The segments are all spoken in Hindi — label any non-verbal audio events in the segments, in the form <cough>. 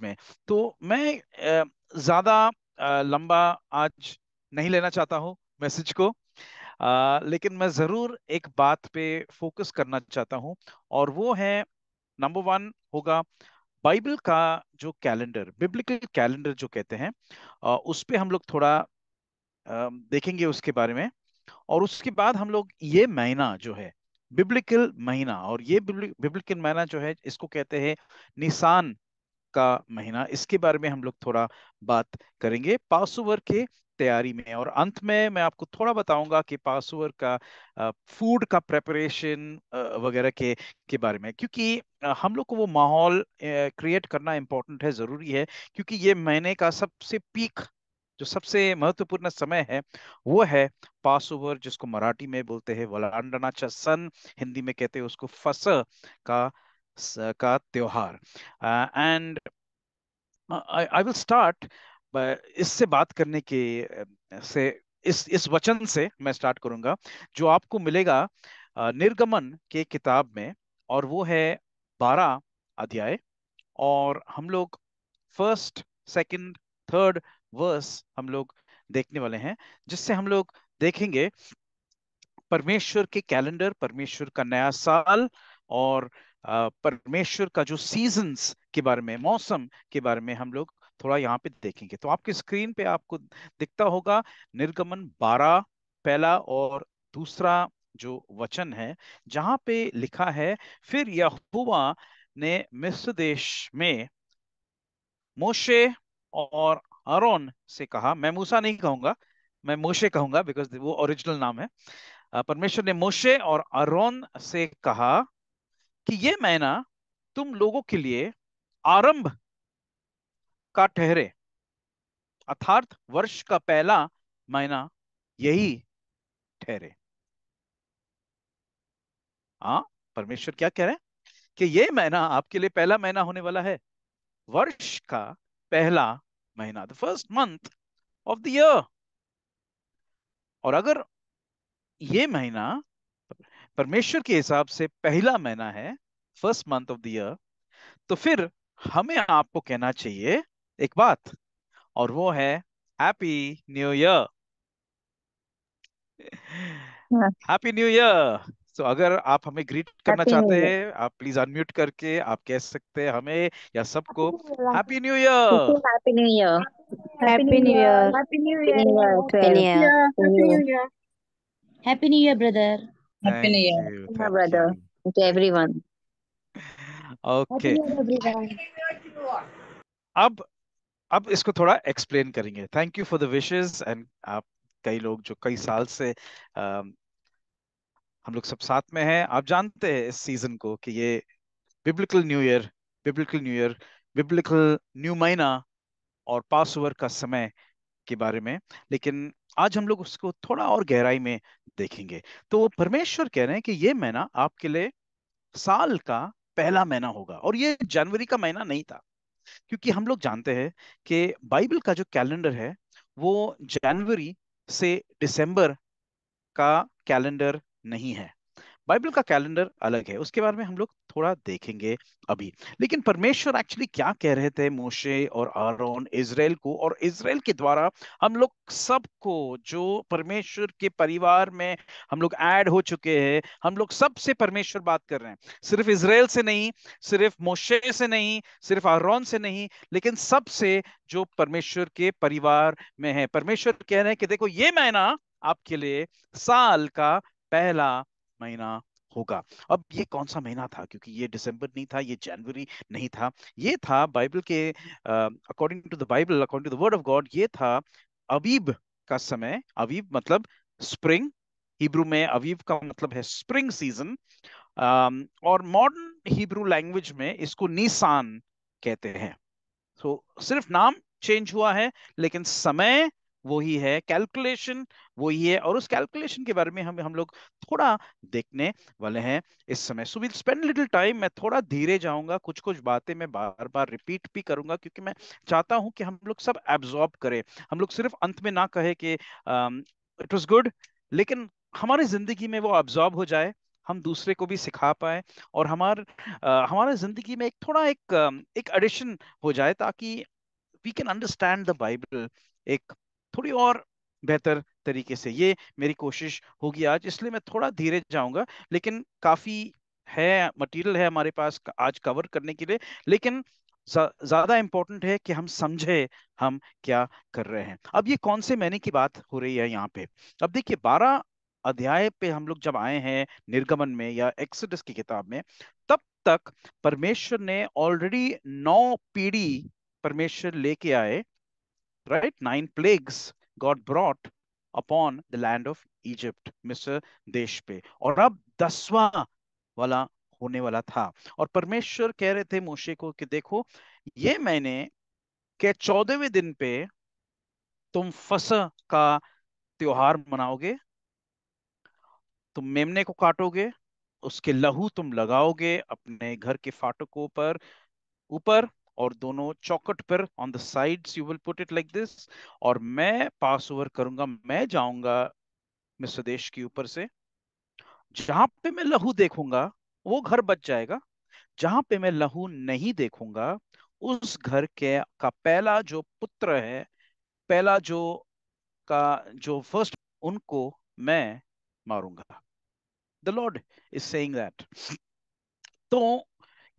में तो मैं ज़्यादा लंबा आज नहीं लेना चाहता हूँ मैसेज को आ, लेकिन मैं ज़रूर एक बात पे फोकस करना चाहता हूँ और वो है नंबर वन होगा बाइबल का जो कैलेंडर बिब्लिकल कैलेंडर जो कहते हैं उस पर हम लोग थोड़ा देखेंगे उसके बारे में और उसके बाद हम लोग ये महीना जो है बिब्लिकल महीना और ये बिब्लिकल महीना जो है इसको कहते हैं निशान का महीना इसके बारे में हम लोग थोड़ा बात करेंगे पासओवर के तैयारी में और अंत में मैं आपको थोड़ा बताऊंगा कि पासओवर का फूड का प्रेपरेशन वगैरह के के बारे में क्योंकि हम लोग को वो माहौल क्रिएट करना इम्पोर्टेंट है ज़रूरी है क्योंकि ये महीने का सबसे पीक जो सबसे महत्वपूर्ण समय है वो है पास ओवर जिसको मराठी में बोलते हैं वलांडना सन हिंदी में कहते हैं उसको फस का का त्योहार एंड आई विल स्टार्ट इससे बात करने के uh, से इस इस वचन से मैं स्टार्ट करूंगा जो आपको मिलेगा uh, निर्गमन के किताब में और वो है बारह अध्याय और हम लोग फर्स्ट सेकंड थर्ड वर्स हम लोग देखने वाले हैं जिससे हम लोग देखेंगे परमेश्वर के कैलेंडर परमेश्वर का नया साल और परमेश्वर का जो सीजन्स के बारे में मौसम के बारे में हम लोग थोड़ा यहाँ पे देखेंगे तो आपके स्क्रीन पे आपको दिखता होगा निर्गमन बारह पहला और दूसरा जो वचन है जहां पे लिखा है फिर यहुआ ने मिस्र देश में मोशे और अरोन से कहा मैं मूसा नहीं कहूंगा मैं मोशे कहूंगा बिकॉज वो ओरिजिनल नाम है परमेश्वर ने मोशे और अरोन से कहा कि ये महीना तुम लोगों के लिए आरंभ का ठहरे अर्थात वर्ष का पहला महीना यही ठहरे हाँ परमेश्वर क्या कह रहे हैं कि ये महीना आपके लिए पहला महीना होने वाला है वर्ष का पहला महीना the first month of the year और अगर ये महीना परमेश्वर के हिसाब से पहला महीना है first month of the year तो फिर हमें आपको कहना चाहिए एक बात और वो है happy new year happy new year तो अगर आप हमें ग्रीट करना चाहते हैं आप प्लीज अनम्यूट करके आप कह सकते हैं हमें या सबको happy new year happy new year happy new year happy new year happy new year brother Happy New Year you, brother, to everyone. Okay अब अब इसको थोड़ा एक्सप्लेन करेंगे thank you for the wishes and आप कई लोग जो कई साल से आ, हम लोग सब साथ में हैं आप जानते हैं इस सीजन को कि ये biblical new year biblical new year biblical new महीना और पास ओवर का समय के बारे में लेकिन आज हम लोग उसको थोड़ा और गहराई में देखेंगे तो परमेश्वर कह रहे हैं कि ये महीना आपके लिए साल का पहला महीना होगा और ये जनवरी का महीना नहीं था क्योंकि हम लोग जानते हैं कि बाइबल का जो कैलेंडर है वो जनवरी से दिसंबर का कैलेंडर नहीं है बाइबल का कैलेंडर अलग है उसके बारे में हम लोग थोड़ा देखेंगे अभी लेकिन परमेश्वर एक्चुअली क्या कह रहे थे मोशे और आरोन इसराइल को और इसराइल के द्वारा हम लोग सबको जो परमेश्वर के परिवार में हम लोग ऐड हो चुके हैं हम लोग सबसे परमेश्वर बात कर रहे हैं सिर्फ इसराइल से नहीं सिर्फ मोशे से नहीं सिर्फ आरोन से नहीं लेकिन सबसे जो परमेश्वर के परिवार में है परमेश्वर कह रहे हैं कि देखो ये महीना आपके लिए साल का पहला महीना होगा अब ये कौन सा महीना था क्योंकि ये दिसंबर नहीं था ये जनवरी नहीं था ये था बाइबल के according to the Bible according to the word of God ये था अबीब का समय अबीब मतलब स्प्रिंग हिब्रू में अबीब का मतलब है स्प्रिंग सीजन और मॉडर्न हिब्रू लैंग्वेज में इसको निशान कहते हैं तो सिर्फ नाम चेंज हुआ है लेकिन समय वो ही है कैलकुलेशन वो ही है और उस कैलकुलेशन के बारे में हम हम लोग थोड़ा देखने वाले हैं इस समय so will spend little time मैं थोड़ा धीरे जाऊंगा कुछ कुछ बातें मैं बार बार रिपीट भी करूंगा क्योंकि मैं चाहता हूं कि हम लोग सब एब्जॉर्ब करें हम लोग सिर्फ अंत में ना कहे कि इट वॉज गुड लेकिन हमारी जिंदगी में वो एब्जॉर्ब हो जाए हम दूसरे को भी सिखा पाए और हमार हमारे जिंदगी में एक थोड़ा एक um, एक एडिशन हो जाए ताकि we can understand the Bible एक थोड़ी और बेहतर तरीके से ये मेरी कोशिश होगी आज इसलिए मैं थोड़ा धीरे जाऊंगा लेकिन काफ़ी है मटेरियल है हमारे पास आज कवर करने के लिए लेकिन ज़्यादा इम्पोर्टेंट है कि हम समझे हम क्या कर रहे हैं अब ये कौन से महीने की बात हो रही है यहाँ पे अब देखिए बारह अध्याय पे हम लोग जब आए हैं निर्गमन में या एक्सडस की किताब में तब तक परमेश्वर ने ऑलरेडी नौ पीढ़ी परमेश्वर लेके आए right? Nine plagues got brought upon the land of Egypt, Mr. Deshpe. और अब दसवा वाला होने वाला था और परमेश्वर कह रहे थे मोशे को कि देखो ये मैंने के चौदहवें दिन पे तुम फस का त्योहार मनाओगे तुम मेमने को काटोगे उसके लहू तुम लगाओगे अपने घर के फाटकों पर ऊपर और दोनों चौकट पर on the sides you will put it like this और मैं पास ओवर करूंगा मैं जाऊंगा मिस्र देश के ऊपर से जहां पे मैं लहू देखूंगा वो घर बच जाएगा जहां पे मैं लहू नहीं देखूंगा उस घर के का पहला जो पुत्र है पहला जो का जो फर्स्ट उनको मैं मारूंगा the Lord is saying that तो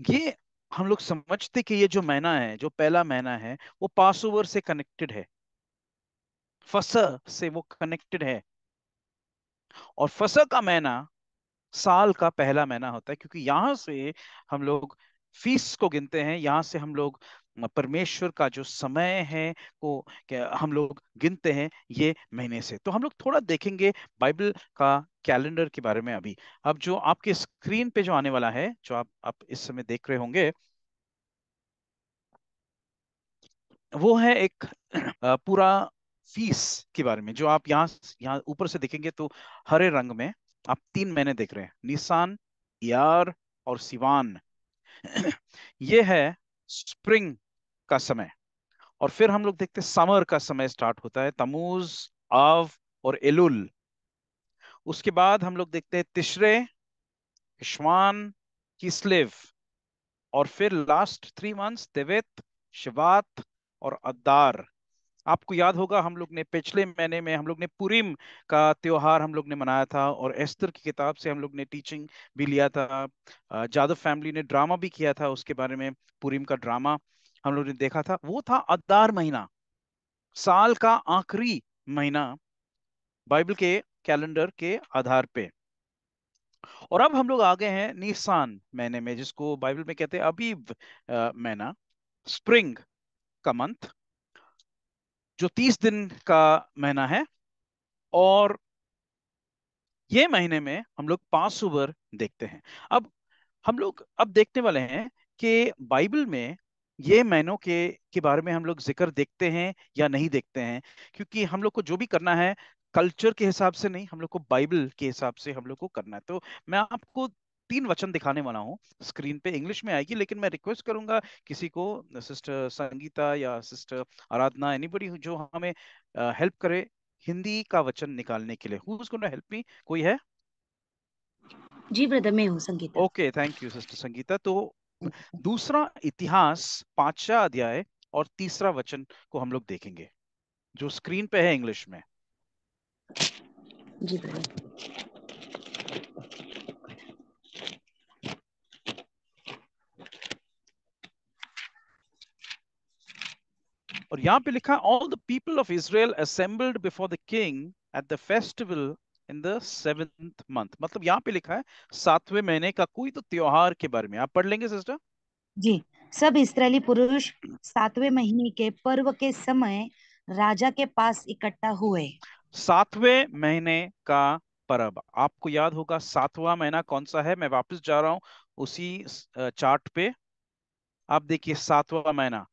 ये हम लोग समझते कि ये जो मैना है जो पहला मैना है वो पास ओवर से कनेक्टेड है फस से वो कनेक्टेड है और फस का मैना साल का पहला महीना होता है क्योंकि यहाँ से हम लोग फीस को गिनते हैं यहाँ से हम लोग परमेश्वर का जो समय है वो हम लोग गिनते हैं ये महीने से तो हम लोग थोड़ा देखेंगे बाइबल का कैलेंडर के बारे में अभी अब जो आपके स्क्रीन पे जो आने वाला है जो आप आप इस समय देख रहे होंगे वो है एक पूरा फीस के बारे में जो आप यहाँ यहाँ ऊपर से देखेंगे तो हरे रंग में आप तीन महीने देख रहे हैं निशान यार और सिवान <clears throat> ये है स्प्रिंग का समय और फिर हम लोग देखते हैं समर का समय स्टार्ट होता है तमूज आव और एलुल उसके बाद हम लोग देखते हैं तिशरे हिशवान किसलेव और फिर last three months Tevet Shevat और अद्दार आपको याद होगा हम लोग ने पिछले महीने में हम लोग ने पुरीम का त्योहार हम लोग ने मनाया था और एस्तर की किताब से हम लोग ने टीचिंग भी लिया था जादव फैमिली ने ड्रामा भी किया था उसके बारे में पुरीम का ड्रामा हम लोग ने देखा था वो था अदार महीना साल का आखिरी महीना बाइबल के कैलेंडर के आधार पे और अब हम लोग आ गए हैं निशान महीने में जिसको बाइबल में कहते हैं अबीब महीना स्प्रिंग का मंथ जो तीस दिन का महीना है और ये महीने में हम लोग पांच सुबर देखते हैं अब हम लोग अब देखने वाले हैं कि बाइबल में ये मैनों के के बारे में हम लोग जिक्र देखते हैं या नहीं देखते हैं क्योंकि हम लोग को जो भी करना है कल्चर के हिसाब से नहीं हम लोग को बाइबल के हिसाब से हम लोग को करना है तो मैं आपको तीन वचन दिखाने वाला हूँ स्क्रीन पे इंग्लिश में आएगी लेकिन मैं रिक्वेस्ट करूंगा किसी को सिस्टर संगीता या सिस्टर आराधना एनीबडी जो हमें हेल्प करे हिंदी का वचन निकालने के लिए हेल्प मी कोई है जी ब्रदर मैं हूँ Sangeeta okay thank you sister Sangeeta तो दूसरा इतिहास पांचवा अध्याय और तीसरा वचन को हम लोग देखेंगे जो स्क्रीन पे है इंग्लिश में जी और यहां पे लिखा all the people of Israel assembled before the king at the festival in the seventh month मतलब यहाँ पे लिखा है सातवें महीने का कोई तो त्योहार के बारे में आप पढ़ लेंगे सिस्टर जी सब इसराइली पुरुष सातवें महीने के पर्व के समय राजा के पास इकट्ठा हुए सातवें महीने का पर्व आपको याद होगा सातवां महीना कौन सा है मैं वापस जा रहा हूँ उसी चार्ट पे आप देखिए सातवां महीना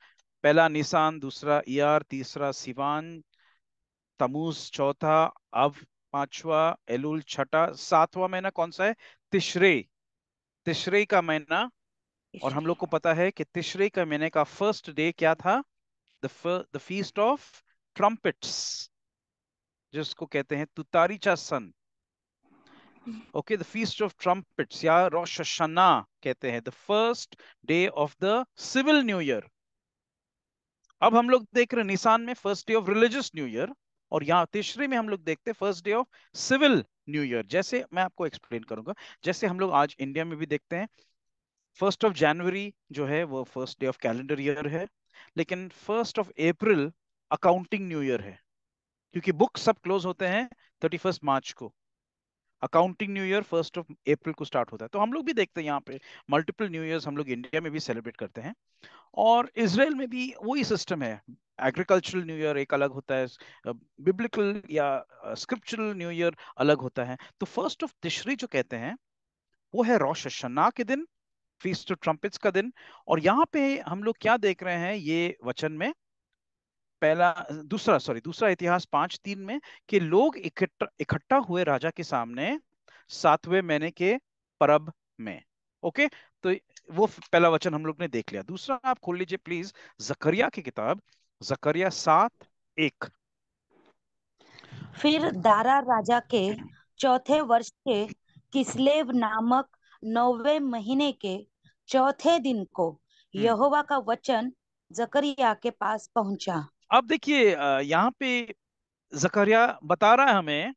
पहला निशान दूसरा ईयर तीसरा सिवान तमूज चौथा अब पांचवा एलुल छठा सातवां महीना कौन सा है तिशरे तिशरे का महीना और हम लोग को पता है कि तिशरे का महीने का फर्स्ट डे क्या था द फीस्ट ऑफ ट्रम्पिट्स जिसको कहते हैं तुतारीचा सन okay the feast of trumpets या रोशना कहते हैं the first day of the civil new year अब हम लोग देख रहे निशान में first day of religious new year और यहाँ तीसरे में हम लोग देखते हैं first day of civil new year जैसे मैं आपको एक्सप्लेन करूंगा जैसे हम लोग आज इंडिया में भी देखते हैं फर्स्ट ऑफ जनवरी जो है वो first day of calendar year है लेकिन first of April accounting new year है क्योंकि बुक सब क्लोज होते हैं थर्टी फर्स्ट मार्च को accounting new year first of April को स्टार्ट होता है तो हम लोग भी देखते हैं यहाँ पे मल्टीपल न्यू ईयर हम लोग इंडिया में भी सेलिब्रेट करते हैं और इसराइल में भी वही सिस्टम है एग्रीकल्चरल न्यू ईयर एक अलग होता है बिब्लिकल या स्क्रिप्चुरल न्यू ईयर अलग होता है तो फर्स्ट ऑफ तिशरी जो कहते हैं वो है रोश शना के दिन फीस टू ट्रम्पिट्स का दिन और यहाँ पे हम लोग क्या देख रहे हैं ये वचन में पहला दूसरा सॉरी दूसरा इतिहास पांच तीन में कि लोग इकट्ठा हुए राजा के सामने सातवें महीने के परब में ओके तो वो पहला वचन हम लोग ने देख लिया दूसरा आप खोल लीजिए प्लीज जकरिया की किताब जकरिया सात एक फिर दारा राजा के चौथे वर्ष के किसलेव नामक नौवे महीने के चौथे दिन को हम्म। यहोवा का वचन जकरिया के पास पहुंचा अब देखिए यहाँ पे जकरिया बता रहा है हमें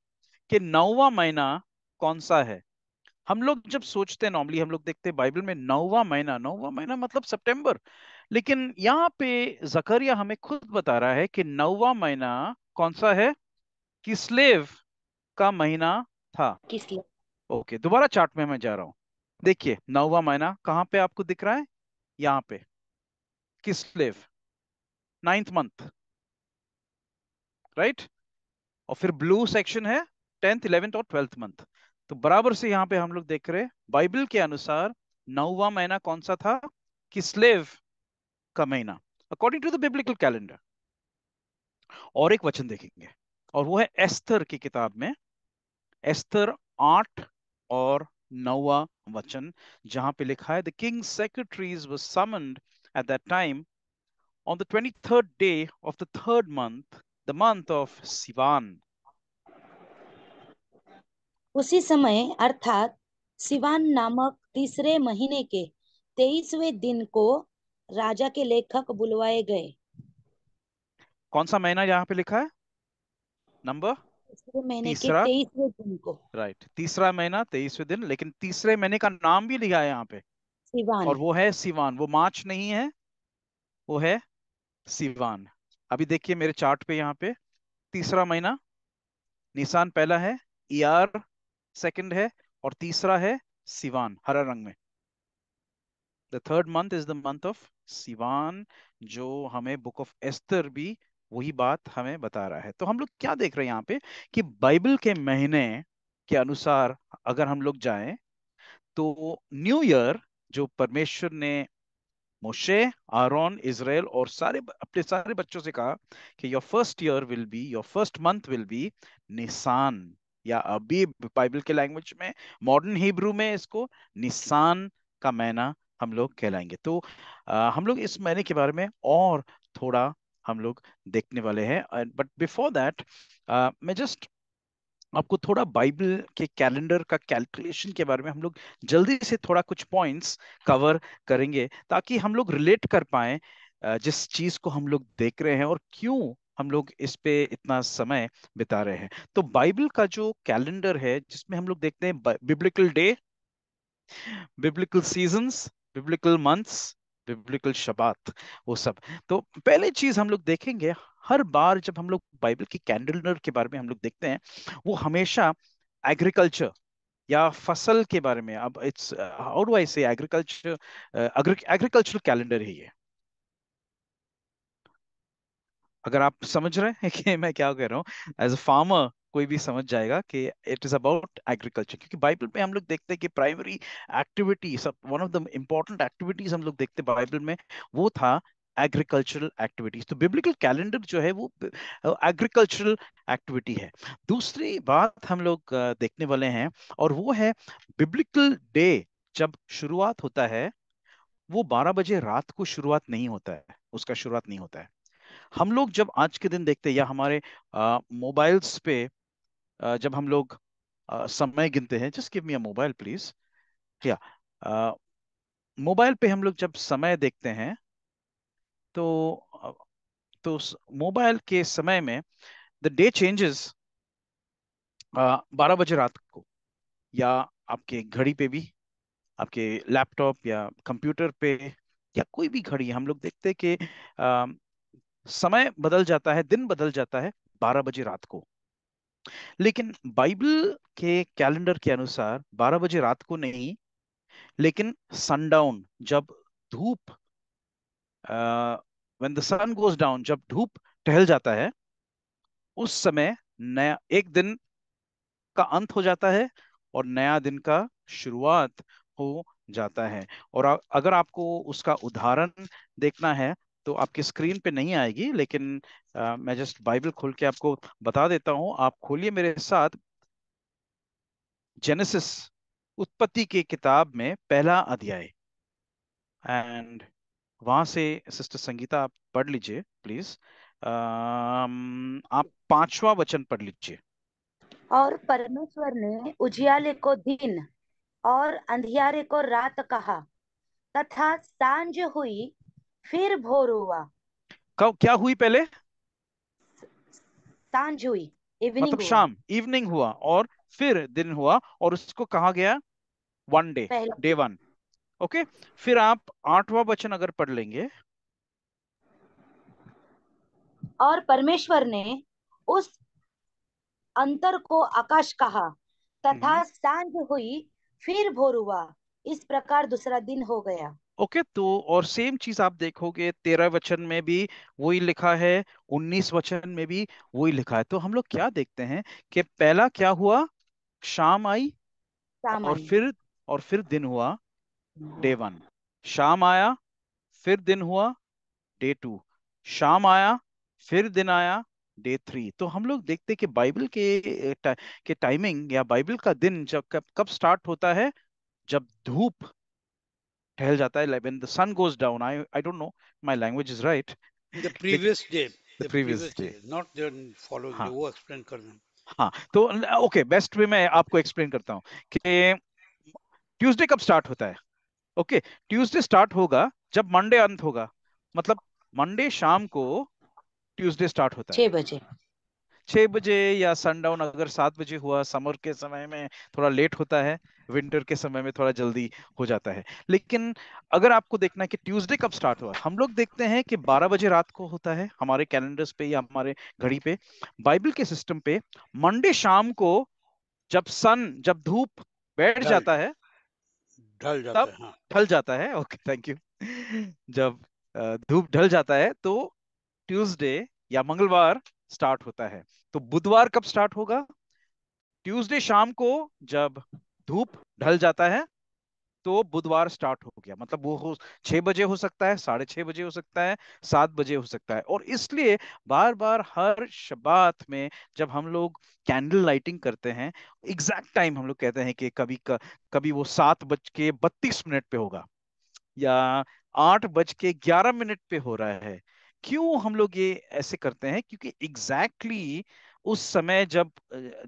कि नौवा महीना कौन सा है हम लोग जब सोचते हैं नॉर्मली हम लोग देखते हैं बाइबल में नौवा महीना नौवा महीना मतलब सितंबर लेकिन यहाँ पे जकरिया हमें खुद बता रहा है कि नौवा महीना कौन सा है किसलेव का महीना था किस्लेव ओके दोबारा चार्ट में मैं जा रहा हूँ देखिए नौवा महीना कहाँ पे आपको दिख रहा है यहाँ पे किसलेव नाइन्थ मंथ राइट और फिर ब्लू सेक्शन है टेंथ इलेवेंथ और ट्वेल्थ मंथ तो बराबर से यहाँ पे हम लोग देख रहे बाइबल के अनुसार नौवा महीना कौन सा था किसलेव का महीना according to the biblical calendar और एक वचन देखेंगे और वो है एस्तर की किताब में एस्तर आठ और नौवा वचन जहां पे लिखा है the king secretaries was summoned at that time on the twenty third day of the third month the month of Sivan उसी समय अर्थात सिवान नामक तीसरे महीने के तेईसवें दिन को राजा के लेखक बुलवाए गए कौन सा महीना यहाँ पे लिखा है नंबर महीने दिन को राइट right. तीसरा महीना तेईसवे दिन लेकिन तीसरे महीने का नाम भी लिखा है यहाँ पे सिवान और वो है सिवान वो मार्च नहीं है वो है सिवान अभी देखिए मेरे चार्ट पे यहाँ पे तीसरा महीना निशान पहला है ईआर सेकंड है और तीसरा है सिवान हरा रंग में the third month is the month of Sivan जो हमें बुक ऑफ एस्तर भी वही बात हमें बता रहा है तो हम लोग क्या देख रहे हैं यहाँ पे कि बाइबल के महीने के अनुसार अगर हम लोग जाए तो न्यू ईयर जो परमेश्वर ने मोशे आरोन इसराइल और सारे अपने सारे बच्चों से कहा कि your first year will be your first month will be Nisan या अभी बाइबल के लैंग्वेज में मॉडर्न हिब्रू में इसको निशान का महीना हम लोग कहलाएंगे तो आ, हम लोग इस महीने के बारे में और थोड़ा हम लोग देखने वाले हैं बट बिफोर दैट मैं जस्ट आपको थोड़ा बाइबल के कैलेंडर का कैलकुलेशन के बारे में हम लोग जल्दी से थोड़ा कुछ पॉइंट्स कवर करेंगे ताकि हम लोग रिलेट कर पाए जिस चीज को हम लोग देख रहे हैं और क्यों हम लोग इस पे इतना समय बिता रहे हैं तो बाइबल का जो कैलेंडर है जिसमें हम लोग देखते हैं biblical day biblical seasons biblical months biblical Shabbat वो सब तो पहले चीज हम लोग देखेंगे हर बार जब हम लोग बाइबल की कैंडलर के बारे में हम लोग देखते हैं वो हमेशा एग्रीकल्चर या फसल के बारे में अब इट्स हाउ डू आई से एग्रीकल्चर एग्रीकल्चरल कैलेंडर ही है अगर आप समझ रहे हैं कि मैं क्या कह रहा हूँ एज अ फार्मर कोई भी समझ जाएगा कि इट इज अबाउट एग्रीकल्चर क्योंकि बाइबल में हम लोग देखते हैं कि प्राइमरी एक्टिविटी सब one of the important activities हम लोग देखते हैं बाइबल में वो था एग्रीकल्चरल एक्टिविटीज तो बिब्लिकल कैलेंडर जो है वो एग्रीकल्चरल एक्टिविटी है दूसरी बात हम लोग देखने वाले हैं और वो है बिब्लिकल डे जब शुरुआत होता है वो 12 बजे रात को शुरुआत नहीं होता है उसका शुरुआत नहीं होता है हम लोग जब आज के दिन देखते हैं या हमारे मोबाइल्स पे जब हम लोग समय गिनते हैं just give me a mobile please या मोबाइल पे हम लोग जब समय देखते हैं तो तो मोबाइल के समय में द डे चेंजेस बारह बजे रात को या आपके घड़ी पे भी आपके लैपटॉप या कंप्यूटर पे या कोई भी घड़ी हम लोग देखते हैं कि समय बदल जाता है दिन बदल जाता है बारह बजे रात को लेकिन बाइबल के कैलेंडर के अनुसार 12 बजे रात को नहीं लेकिन सनडाउन जब धूप when the sun goes down जब धूप टहल जाता है उस समय नया एक दिन का अंत हो जाता है और नया दिन का शुरुआत हो जाता है और अगर आपको उसका उदाहरण देखना है तो आपकी स्क्रीन पे नहीं आएगी लेकिन आ, मैं जस्ट बाइबल खोल के आपको बता देता हूँ आप खोलिए मेरे साथ जेनेसिस उत्पत्ति के किताब में पहला अध्याय एंड वहां से सिस्टर संगीता आप पढ़ लीजिए प्लीज आप पांचवा वचन पढ़ लीजिए और परमेश्वर ने उजियाले को दिन और अंधियारे को रात कहा तथा सांझ हुई फिर भोर हुआ कब क्या हुई पहले सांझ हुई इवनिंग मतलब हुआ। शाम इवनिंग हुआ और फिर दिन हुआ और उसको कहा गया one day day one okay फिर आप आठवां वचन अगर पढ़ लेंगे और परमेश्वर ने उस अंतर को आकाश कहा तथा हम्म। सांझ हुई फिर भोर हुआ इस प्रकार दूसरा दिन हो गया ओके तो और सेम चीज आप देखोगे तेरह वचन में भी वही लिखा है उन्नीस वचन में भी वही लिखा है तो हम लोग क्या देखते हैं कि पहला क्या हुआ शाम आई शाम और आई। फिर और फिर दिन हुआ डे हम्म। वन शाम आया फिर दिन हुआ डे टू शाम आया फिर दिन आया डे थ्री तो हम लोग देखते कि बाइबल के के टाइमिंग या बाइबल का दिन जब कब कब स्टार्ट होता है जब धूप ठहल जाता है like when the sun goes down I I don't know my language is right the previous day the previous day not the following day वो एक्सप्लेन कर रहे हां तो ओके बेस्ट वे मैं आपको एक्सप्लेन करता हूं कि ट्यूसडे कब स्टार्ट होता है ओके ट्यूसडे स्टार्ट होगा जब मंडे अंत होगा मतलब मंडे शाम को ट्यूसडे स्टार्ट होता है 6 बजे छह बजे या सनडाउन अगर सात बजे हुआ समर के समय में थोड़ा लेट होता है विंटर के समय में थोड़ा जल्दी हो जाता है लेकिन अगर आपको देखना है कि ट्यूसडे कब स्टार्ट हुआ हम लोग देखते हैं कि 12 बजे रात को होता है हमारे कैलेंडर्स पे या हमारे घड़ी पे बाइबल के सिस्टम पे मंडे शाम को जब सन जब धूप बैठ जाता है ढल जाता तब है हाँ। ढल जाता है ओके थैंक यू जब धूप ढल जाता है तो ट्यूसडे या मंगलवार स्टार्ट होता है तो बुधवार कब स्टार्ट होगा ट्यूसडे शाम को जब धूप ढल जाता है तो बुधवार स्टार्ट हो गया मतलब वो छह बजे हो सकता है साढ़े छह बजे हो सकता है सात बजे हो सकता है और इसलिए बार बार हर शबात में जब हम लोग कैंडल लाइटिंग करते हैं एग्जैक्ट टाइम हम लोग कहते हैं कि कभी कभी वो सात बज के बत्तीस मिनट पे होगा या आठ बज के ग्यारह मिनट पे हो रहा है क्यों हम लोग ये ऐसे करते हैं क्योंकि एग्जैक्टली exactly उस समय जब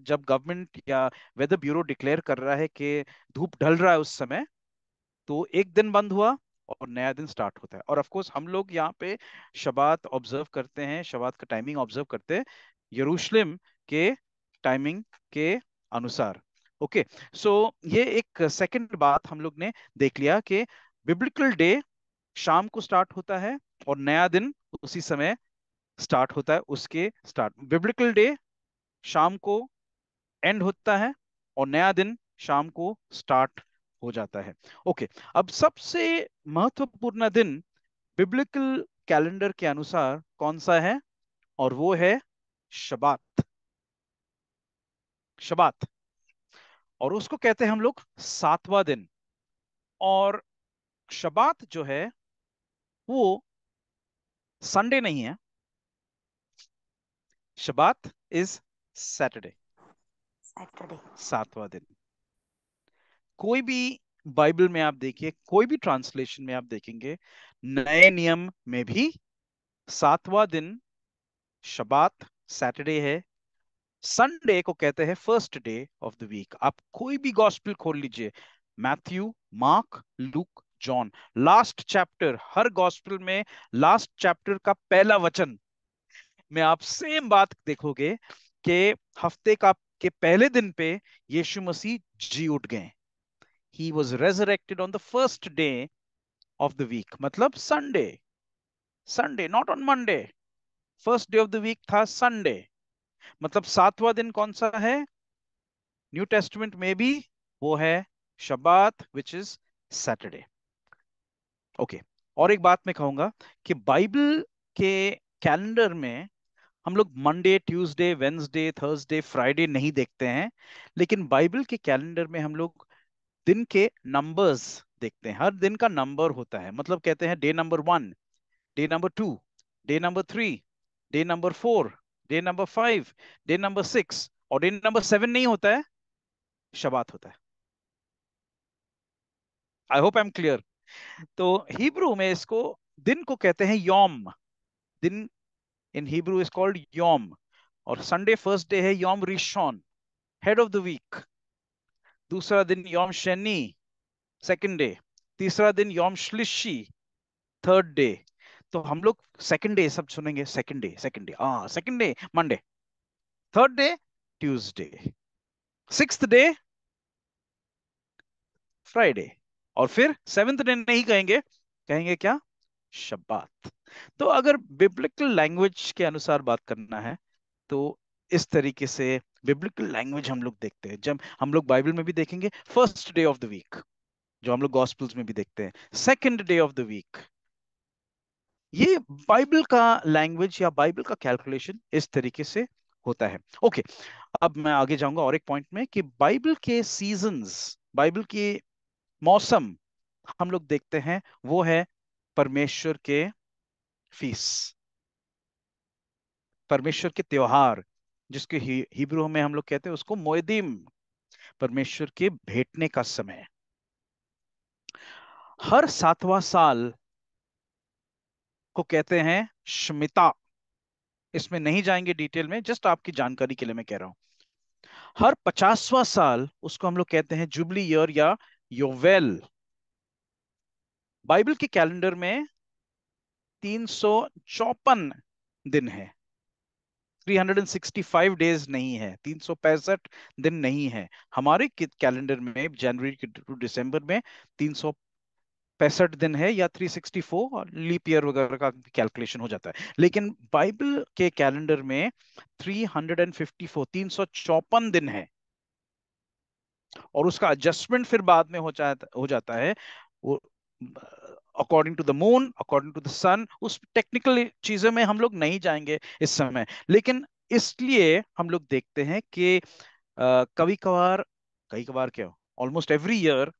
जब गवर्नमेंट या वेदर ब्यूरो डिक्लेयर कर रहा है कि धूप ढल रहा है उस समय तो एक दिन बंद हुआ और नया दिन स्टार्ट होता है और ऑफ कोर्स हम लोग यहाँ पे शबात ऑब्जर्व करते हैं शबात का टाइमिंग ऑब्जर्व करते हैं यरूशलेम के टाइमिंग के अनुसार ओके okay, सो so, ये एक सेकंड बात हम लोग ने देख लिया कि बिब्लिकल डे शाम को स्टार्ट होता है और नया दिन उसी समय स्टार्ट होता है उसके स्टार्ट बिब्लिकल डे शाम को एंड होता है और नया दिन शाम को स्टार्ट हो जाता है ओके okay, अब सबसे महत्वपूर्ण दिन बिब्लिकल कैलेंडर के अनुसार कौन सा है और वो है शबात शबात और उसको कहते हैं हम लोग सातवां दिन और शबात जो है वो संडे नहीं है शबात इज सैटरडे सैटरडे सातवां दिन कोई भी बाइबल में आप देखिए कोई भी ट्रांसलेशन में आप देखेंगे नए नियम में भी सातवां दिन शबात सैटरडे है संडे को कहते हैं first day of the week आप कोई भी गॉस्पिल खोल लीजिए Matthew Mark Luke John last chapter हर गॉस्पिटल में लास्ट चैप्टर का पहला वचन में आप सेम बात देखोगे कि हफ्ते का के पहले दिन पे यीशु मसीह जी उठ गए he was resurrected on the first day of the week मतलब Sunday Sunday not on Monday first day of the week था संडे मतलब सातवां दिन कौन सा है न्यू टेस्टमेंट में भी वो है Shabbat which is Saturday okay okay. और एक बात मैं कहूंगा कि बाइबल के कैलेंडर में हम लोग Monday Tuesday Wednesday Thursday Friday नहीं देखते हैं लेकिन बाइबल के कैलेंडर में हम लोग दिन के नंबर्स देखते हैं हर दिन का नंबर होता है मतलब कहते हैं day number one day number two day number three day number four day number five day number six और डे नंबर सेवन नहीं होता है शबात होता है I hope I am clear तो हिब्रू में इसको दिन को कहते हैं योम दिन इन हिब्रू इज कॉल्ड योम और संडे फर्स्ट डे है योम रिशोन हेड ऑफ द वीक दूसरा दिन योम शनि सेकंड डे तीसरा दिन योम श्लिशी थर्ड डे तो हम लोग सेकेंड डे सब सुनेंगे सेकंड डे सेकंड डे हाँ second day Monday third day Tuesday six day Friday और फिर सेवेंथ डे नहीं कहेंगे कहेंगे क्या शब्बात तो अगर बिब्लिकल लैंग्वेज के अनुसार बात करना है तो इस तरीके से बिब्लिकल लैंग्वेज हम लोग देखते हैं जब हम लोग बाइबल में भी देखेंगे first day of the week जो हम लोग गॉस्पल्स में भी देखते हैं second day of the week ये बाइबल का लैंग्वेज या बाइबल का कैलकुलेशन इस तरीके से होता है ओके okay, अब मैं आगे जाऊंगा और एक पॉइंट में कि बाइबल के सीजन बाइबल के मौसम हम लोग देखते हैं वो है परमेश्वर के फीस परमेश्वर के त्योहार जिसके हिब्रू में हम लोग कहते हैं उसको मोयदीम परमेश्वर के भेटने का समय हर सातवां साल को कहते हैं स्मिता इसमें नहीं जाएंगे डिटेल में जस्ट आपकी जानकारी के लिए मैं कह रहा हूं हर पचासवा साल उसको हम लोग कहते हैं जुबली ईयर या योवेल बाइबल के कैलेंडर में तीन चौपन दिन है 365 डेज नहीं है तीन दिन नहीं है हमारे कैलेंडर में जनवरी टू दिसंबर में तीन पैंसठ दिन है या 364 लीप ईयर वगैरह का कैलकुलेशन हो जाता है लेकिन बाइबल के कैलेंडर में 354 354 दिन है और उसका एडजस्टमेंट फिर बाद में हो जाता हो जाता है वो according to the moon according to the sun उस टेक्निकल चीजों में हम लोग नहीं जाएंगे इस समय लेकिन इसलिए हम लोग देखते हैं कि कभी कभार कई कभार क्या ऑलमोस्ट एवरी ईयर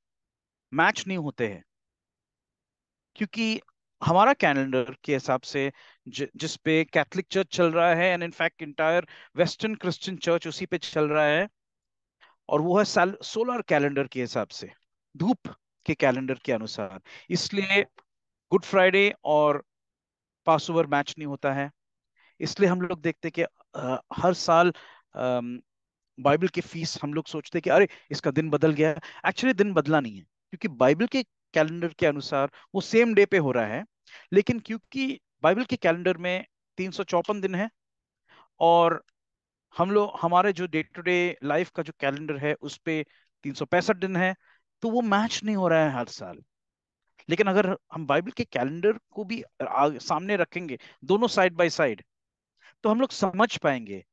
मैच नहीं होते हैं क्योंकि हमारा कैलेंडर के हिसाब से ज, जिस पे कैथलिक चर्च चल रहा है and in fact entire western Christian church उसी पे चल रहा है और वो है सोलर कैलेंडर के हिसाब से धूप के कैलेंडर के अनुसार इसलिए गुड फ्राइडे और पास ओवर मैच नहीं होता है इसलिए हम लोग देखते कि हर साल बाइबल के फीस हम लोग सोचते कि अरे इसका दिन बदल गया एक्चुअली दिन बदला नहीं है क्योंकि बाइबल के कैलेंडर के अनुसार वो सेम डे पे हो रहा है लेकिन क्योंकि बाइबल के कैलेंडर में तीन दिन है और हम लोग हमारे जो डे टू डे लाइफ का जो कैलेंडर है उस पर तीन सौ पैंसठ दिन है तो वो मैच नहीं हो रहा है हर साल लेकिन अगर हम बाइबल के कैलेंडर को भी सामने रखेंगे दोनों साइड बाय साइड तो हम लोग समझ पाएंगे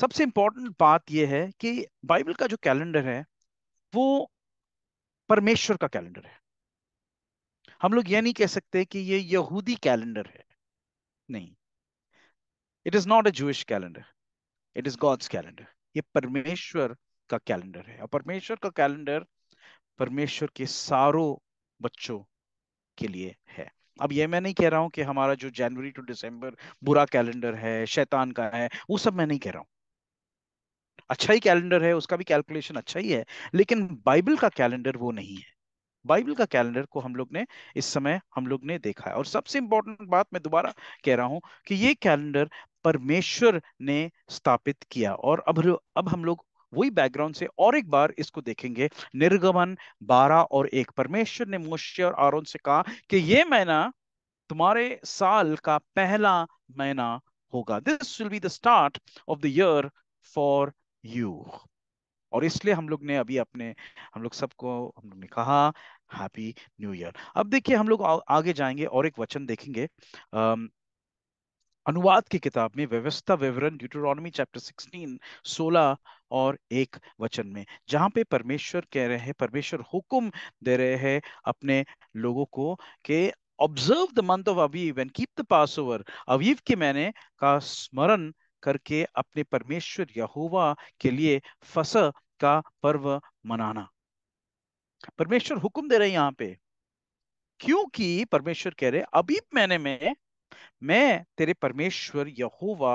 सबसे इम्पोर्टेंट बात यह है कि बाइबल का जो कैलेंडर है वो परमेश्वर का कैलेंडर है हम लोग यह नहीं कह सकते कि ये यहूदी कैलेंडर है नहीं it is not a Jewish calendar it is God's calendar ये परमेश्वर का कैलेंडर है और परमेश्वर का कैलेंडर परमेश्वर के सारों बच्चों के लिए है अब ये मैं नहीं कह रहा हूं कि हमारा जो जनवरी टू दिसंबर बुरा कैलेंडर है शैतान का है वो सब मैं नहीं कह रहा हूँ अच्छा ही कैलेंडर है उसका भी कैलकुलेशन अच्छा ही है लेकिन बाइबल का कैलेंडर वो नहीं है बाइबल का कैलेंडर को हम लोग ने इस समय हम लोग ने देखा है और सबसे इंपॉर्टेंट बात मैं दोबारा कह रहा हूँ कि ये कैलेंडर परमेश्वर ने स्थापित किया और अब अब हम लोग वही बैकग्राउंड से और एक बार इसको देखेंगे निर्गमन बारह और एक परमेश्वर ने मोश्य और आरोन से कहा कि ये महीना तुम्हारे साल का पहला महीना होगा this will be the start of the year for you और इसलिए हम लोग ने अभी अपने हम लोग सबको हम लोग ने कहा हैप्पी न्यू ईयर अब देखिए हम लोग आगे जाएंगे और एक वचन देखेंगे अनुवाद की किताब में व्यवस्था विवरण ड्यूटोरॉनमी चैप्टर 16 16 और एक वचन में जहाँ पे परमेश्वर कह रहे हैं परमेश्वर हुक्म दे रहे हैं अपने लोगों को के observe the month of Aviv and keep the passover Aviv के मैंने का स्मरण करके अपने परमेश्वर यहोवा के लिए फस का पर्व मनाना परमेश्वर हुक्म दे रहे हैं यहाँ पे क्योंकि परमेश्वर कह रहे अभी मैंने में मैं तेरे परमेश्वर यहोवा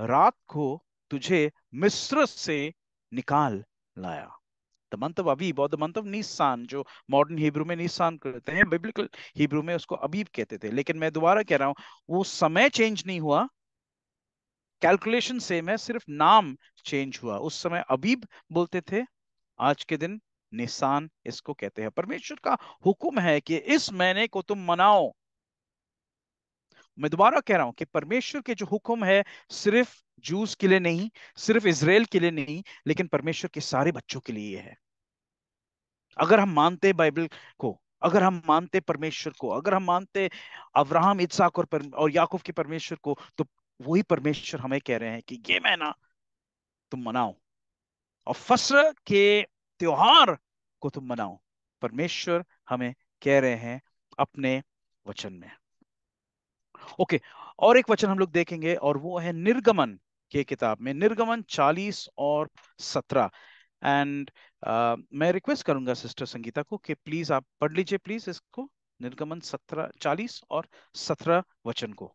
रात को तुझे मिस्र से निकाल लाया द मंथ ऑफ अबीब और द मंथ ऑफ निसान जो मॉडर्न हिब्रू में निसान करते हैं बिब्लिकल हिब्रू में उसको अबीब कहते थे लेकिन मैं दोबारा कह रहा हूं वो समय चेंज नहीं हुआ कैलकुलेशन सेम है सिर्फ नाम चेंज हुआ उस समय अबीब बोलते थे आज के दिन निशान इसको कहते हैं परमेश्वर का हुक्म है कि इस महीने को तुम मनाओ मैं दोबारा कह रहा हूं कि परमेश्वर के जो हुक्म है सिर्फ जूस के लिए नहीं सिर्फ इसराइल के लिए नहीं लेकिन परमेश्वर के सारे बच्चों के लिए है अगर हम मानते बाइबल को अगर हम मानते परमेश्वर को अगर हम मानते अब्राहम इत्साक और, और याकूब के परमेश्वर को तो वही परमेश्वर हमें कह रहे हैं कि ये मैं ना तुम मनाओ और फसल के त्योहार को तुम मनाओ परमेश्वर हमें कह रहे हैं अपने वचन में ओके और एक वचन हम लोग देखेंगे और वो है निर्गमन के किताब में निर्गमन चालीस और सत्रह एंड uh, मैं रिक्वेस्ट करूंगा सिस्टर संगीता को कि प्लीज आप पढ़ लीजिए प्लीज इसको निर्गमन सत्रह चालीस और सत्रह वचन को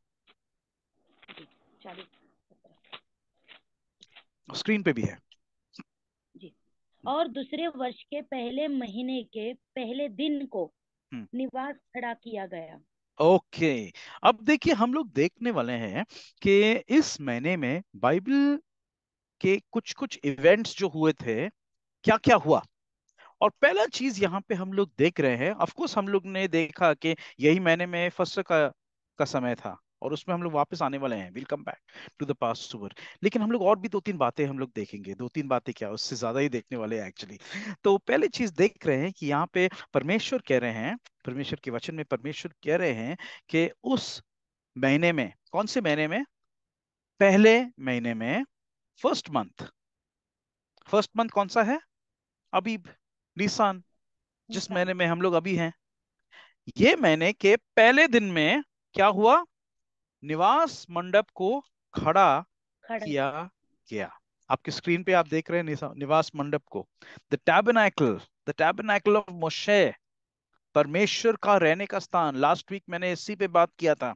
स्क्रीन पे भी है जी और दूसरे वर्ष के पहले महीने के पहले दिन को हम्म। निवास खड़ा किया गया ओके अब देखिए हम लोग देखने वाले हैं कि इस महीने में बाइबल के कुछ कुछ इवेंट्स जो हुए थे क्या क्या हुआ और पहला चीज यहाँ पे हम लोग देख रहे हैं ऑफ कोर्स हम लोग ने देखा कि यही महीने में फर्स्ट का का समय था और उसमें हम लोग वापस आने वाले हैं will come back to the passover लेकिन हम लोग और भी दो तीन बातें हम लोग देखेंगे दो तीन बातें क्या उससे ज्यादा ही देखने वाले हैं एक्चुअली तो पहले चीज देख रहे हैं कि यहाँ पे परमेश्वर कह रहे हैं परमेश्वर के वचन में परमेश्वर कह रहे हैं कि उस महीने में कौन से महीने में पहले महीने में फर्स्ट मंथ फर्स्ट मंथ कौन सा है अबीब निशान जिस महीने में हम लोग अभी हैं ये महीने के पहले दिन में क्या हुआ निवास मंडप को खड़ा, खड़ा किया गया आपकी स्क्रीन पे आप देख रहे हैं निवास मंडप को the tabernacle the tabernacle of Moshe परमेश्वर का रहने का स्थान लास्ट वीक मैंने इसी पे बात किया था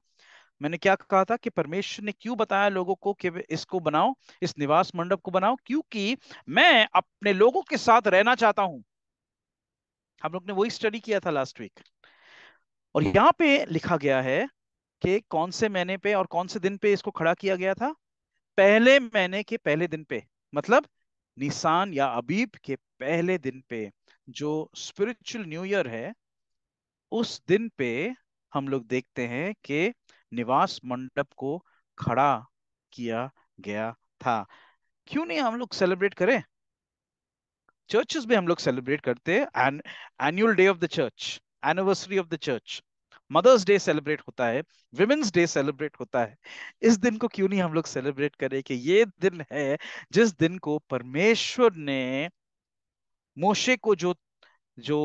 मैंने क्या कहा था कि परमेश्वर ने क्यों बताया लोगों को कि इसको बनाओ इस निवास मंडप को बनाओ क्योंकि मैं अपने लोगों के साथ रहना चाहता हूं हम लोग ने वही स्टडी किया था लास्ट वीक और यहाँ पे लिखा गया है के कौन से महीने पे और कौन से दिन पे इसको खड़ा किया गया था पहले महीने के पहले दिन पे मतलब निशान या अबीब के पहले दिन पे जो स्पिरिचुअल न्यू ईयर है उस दिन पे हम लोग देखते हैं कि निवास मंडप को खड़ा किया गया था क्यों नहीं हम लोग सेलिब्रेट करें चर्चेस भी हम लोग सेलिब्रेट करते हैं annual day of the church anniversary of the church Mother's Day celebrate होता है विमेंस डे सेलिब्रेट होता है इस दिन को क्यों नहीं हम लोग सेलिब्रेट करें कि ये दिन है जिस दिन को परमेश्वर ने मोशे को जो जो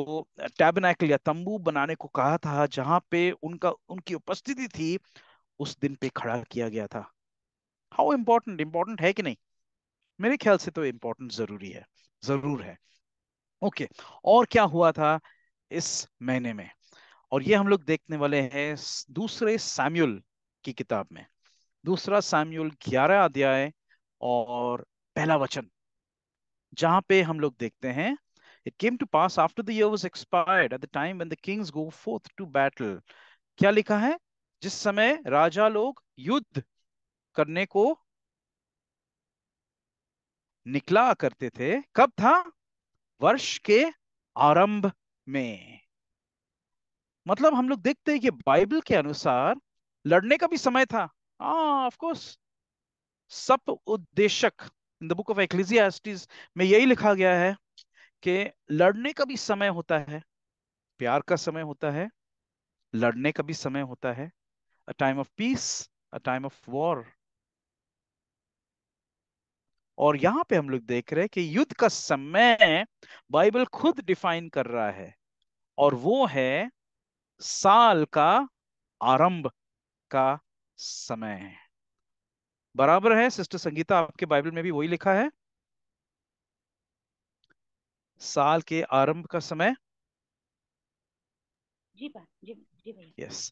टैबनाकल या तंबू बनाने को कहा था जहां पे उनका उनकी उपस्थिति थी उस दिन पे खड़ा किया गया था हाउ इम्पोर्टेंट इम्पोर्टेंट है कि नहीं मेरे ख्याल से तो इम्पोर्टेंट जरूरी है जरूर है ओके okay. और क्या हुआ था इस महीने में और ये हम लोग देखने वाले हैं दूसरे सैम्यूल की किताब में दूसरा सैम्यूल ग्यारह अध्याय और पहला वचन जहां पे हम लोग देखते हैं it came to pass after the year was expired at the time when the kings go क्या लिखा है जिस समय राजा लोग युद्ध करने को निकला करते थे कब था वर्ष के आरंभ में मतलब हम लोग देखते हैं कि बाइबल के अनुसार लड़ने का भी समय था ऑफ हाँ, कोर्स सब उद्देशक in the book of Ecclesiastes में यही लिखा गया है कि लड़ने का भी समय होता है प्यार का समय होता है लड़ने का भी समय होता है a time of peace a time of war और यहां पे हम लोग देख रहे हैं कि युद्ध का समय बाइबल खुद डिफाइन कर रहा है और वो है साल का आरंभ का समय है बराबर है सिस्टर संगीता आपके बाइबल में भी वही लिखा है साल के आरंभ का समय जी जी, जी यस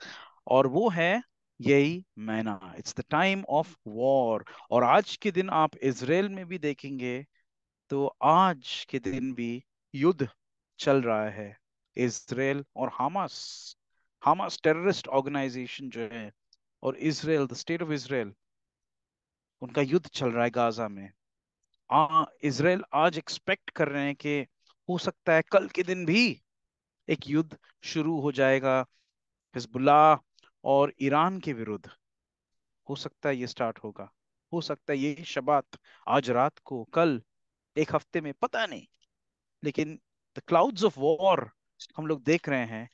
और वो है यही मैना it's the time of war और आज के दिन आप इसराइल में भी देखेंगे तो आज के दिन भी युद्ध चल रहा है इसराइल और हामास हामास टेररिस्ट ऑर्गेनाइजेशन जो है और Israel the state of Israel उनका युद्ध चल रहा है गाजा में आ हाँ, इसराइल आज एक्सपेक्ट कर रहे हैं कि हो सकता है कल के दिन भी एक युद्ध शुरू हो जाएगा हिजबुल्ला और ईरान के विरुद्ध हो सकता है ये स्टार्ट होगा हो सकता है ये शबात आज रात को कल एक हफ्ते में पता नहीं लेकिन द क्लाउड्स ऑफ वॉर हम लोग देख रहे हैं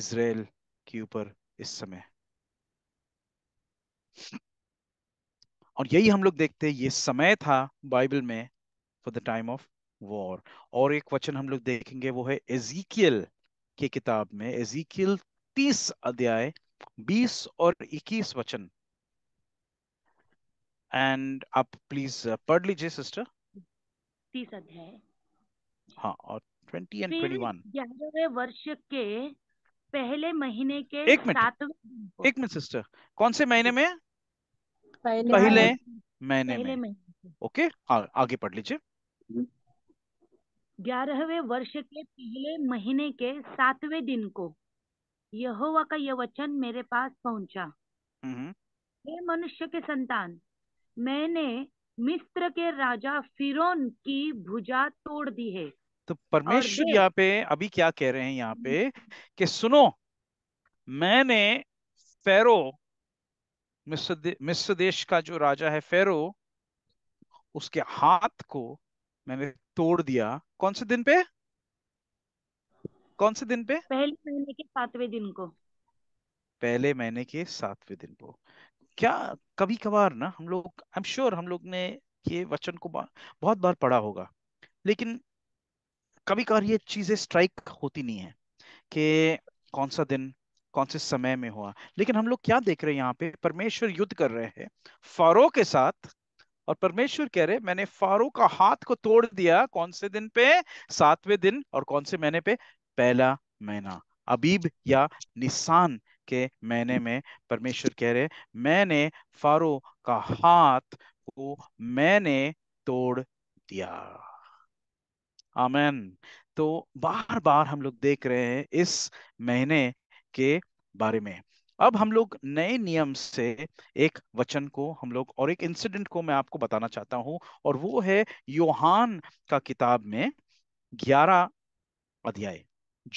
इसराइल के ऊपर इस समय और यही हम लोग देखते हैं ये समय था बाइबल में for the time of war और एक वचन हम लोग देखेंगे वो है एजीकियल की किताब में एजीकियल तीस अध्याय बीस और इक्कीस वचन एंड आप प्लीज uh, पढ़ लीजिए सिस्टर तीस अध्याय हाँ और ट्वेंटी एंड ट्वेंटी वन वर्ष के पहले महीने के एक मिनट एक मिनट सिस्टर कौन से महीने में पहले, पहले महीने में, ओके okay, आगे पढ़ लीजिए ग्यारहवे वर्ष के पहले महीने के सातवें दिन को यहोवा का यह वचन मेरे पास पहुंचा हम्म। हे मनुष्य के संतान मैंने मिस्र के राजा फिरोन की भुजा तोड़ दी है तो परमेश्वर यहाँ पे अभी क्या कह रहे हैं यहाँ हम्म। पे कि सुनो मैंने फेरो मिस्र देश का जो राजा है फेरो उसके हाथ को मैंने तोड़ दिया कौन से दिन पे कौन से दिन पे पहले महीने के सातवें दिन को पहले महीने के सातवें दिन को क्या कभी कभार ना हम लोग आई एम श्योर हम लोग ने ये वचन को बहुत बार पढ़ा होगा लेकिन कभी कभार ये चीजें स्ट्राइक होती नहीं है कि कौन सा दिन कौन से समय में हुआ लेकिन हम लोग क्या देख रहे हैं यहाँ पे परमेश्वर युद्ध कर रहे हैं फारो के साथ और परमेश्वर कह रहे मैंने फारो का हाथ को तोड़ दिया कौन से दिन पे सातवें दिन और कौन से महीने पे पहला महीना अबीब या निशान के महीने में परमेश्वर कह रहे मैंने फारो का हाथ को मैंने तोड़ दिया आमेन तो बार बार हम लोग देख रहे हैं इस महीने के बारे में अब हम लोग नए नियम से एक वचन को हम लोग और एक इंसिडेंट को मैं आपको बताना चाहता हूं और वो है योहान का किताब में ग्यारह अध्याय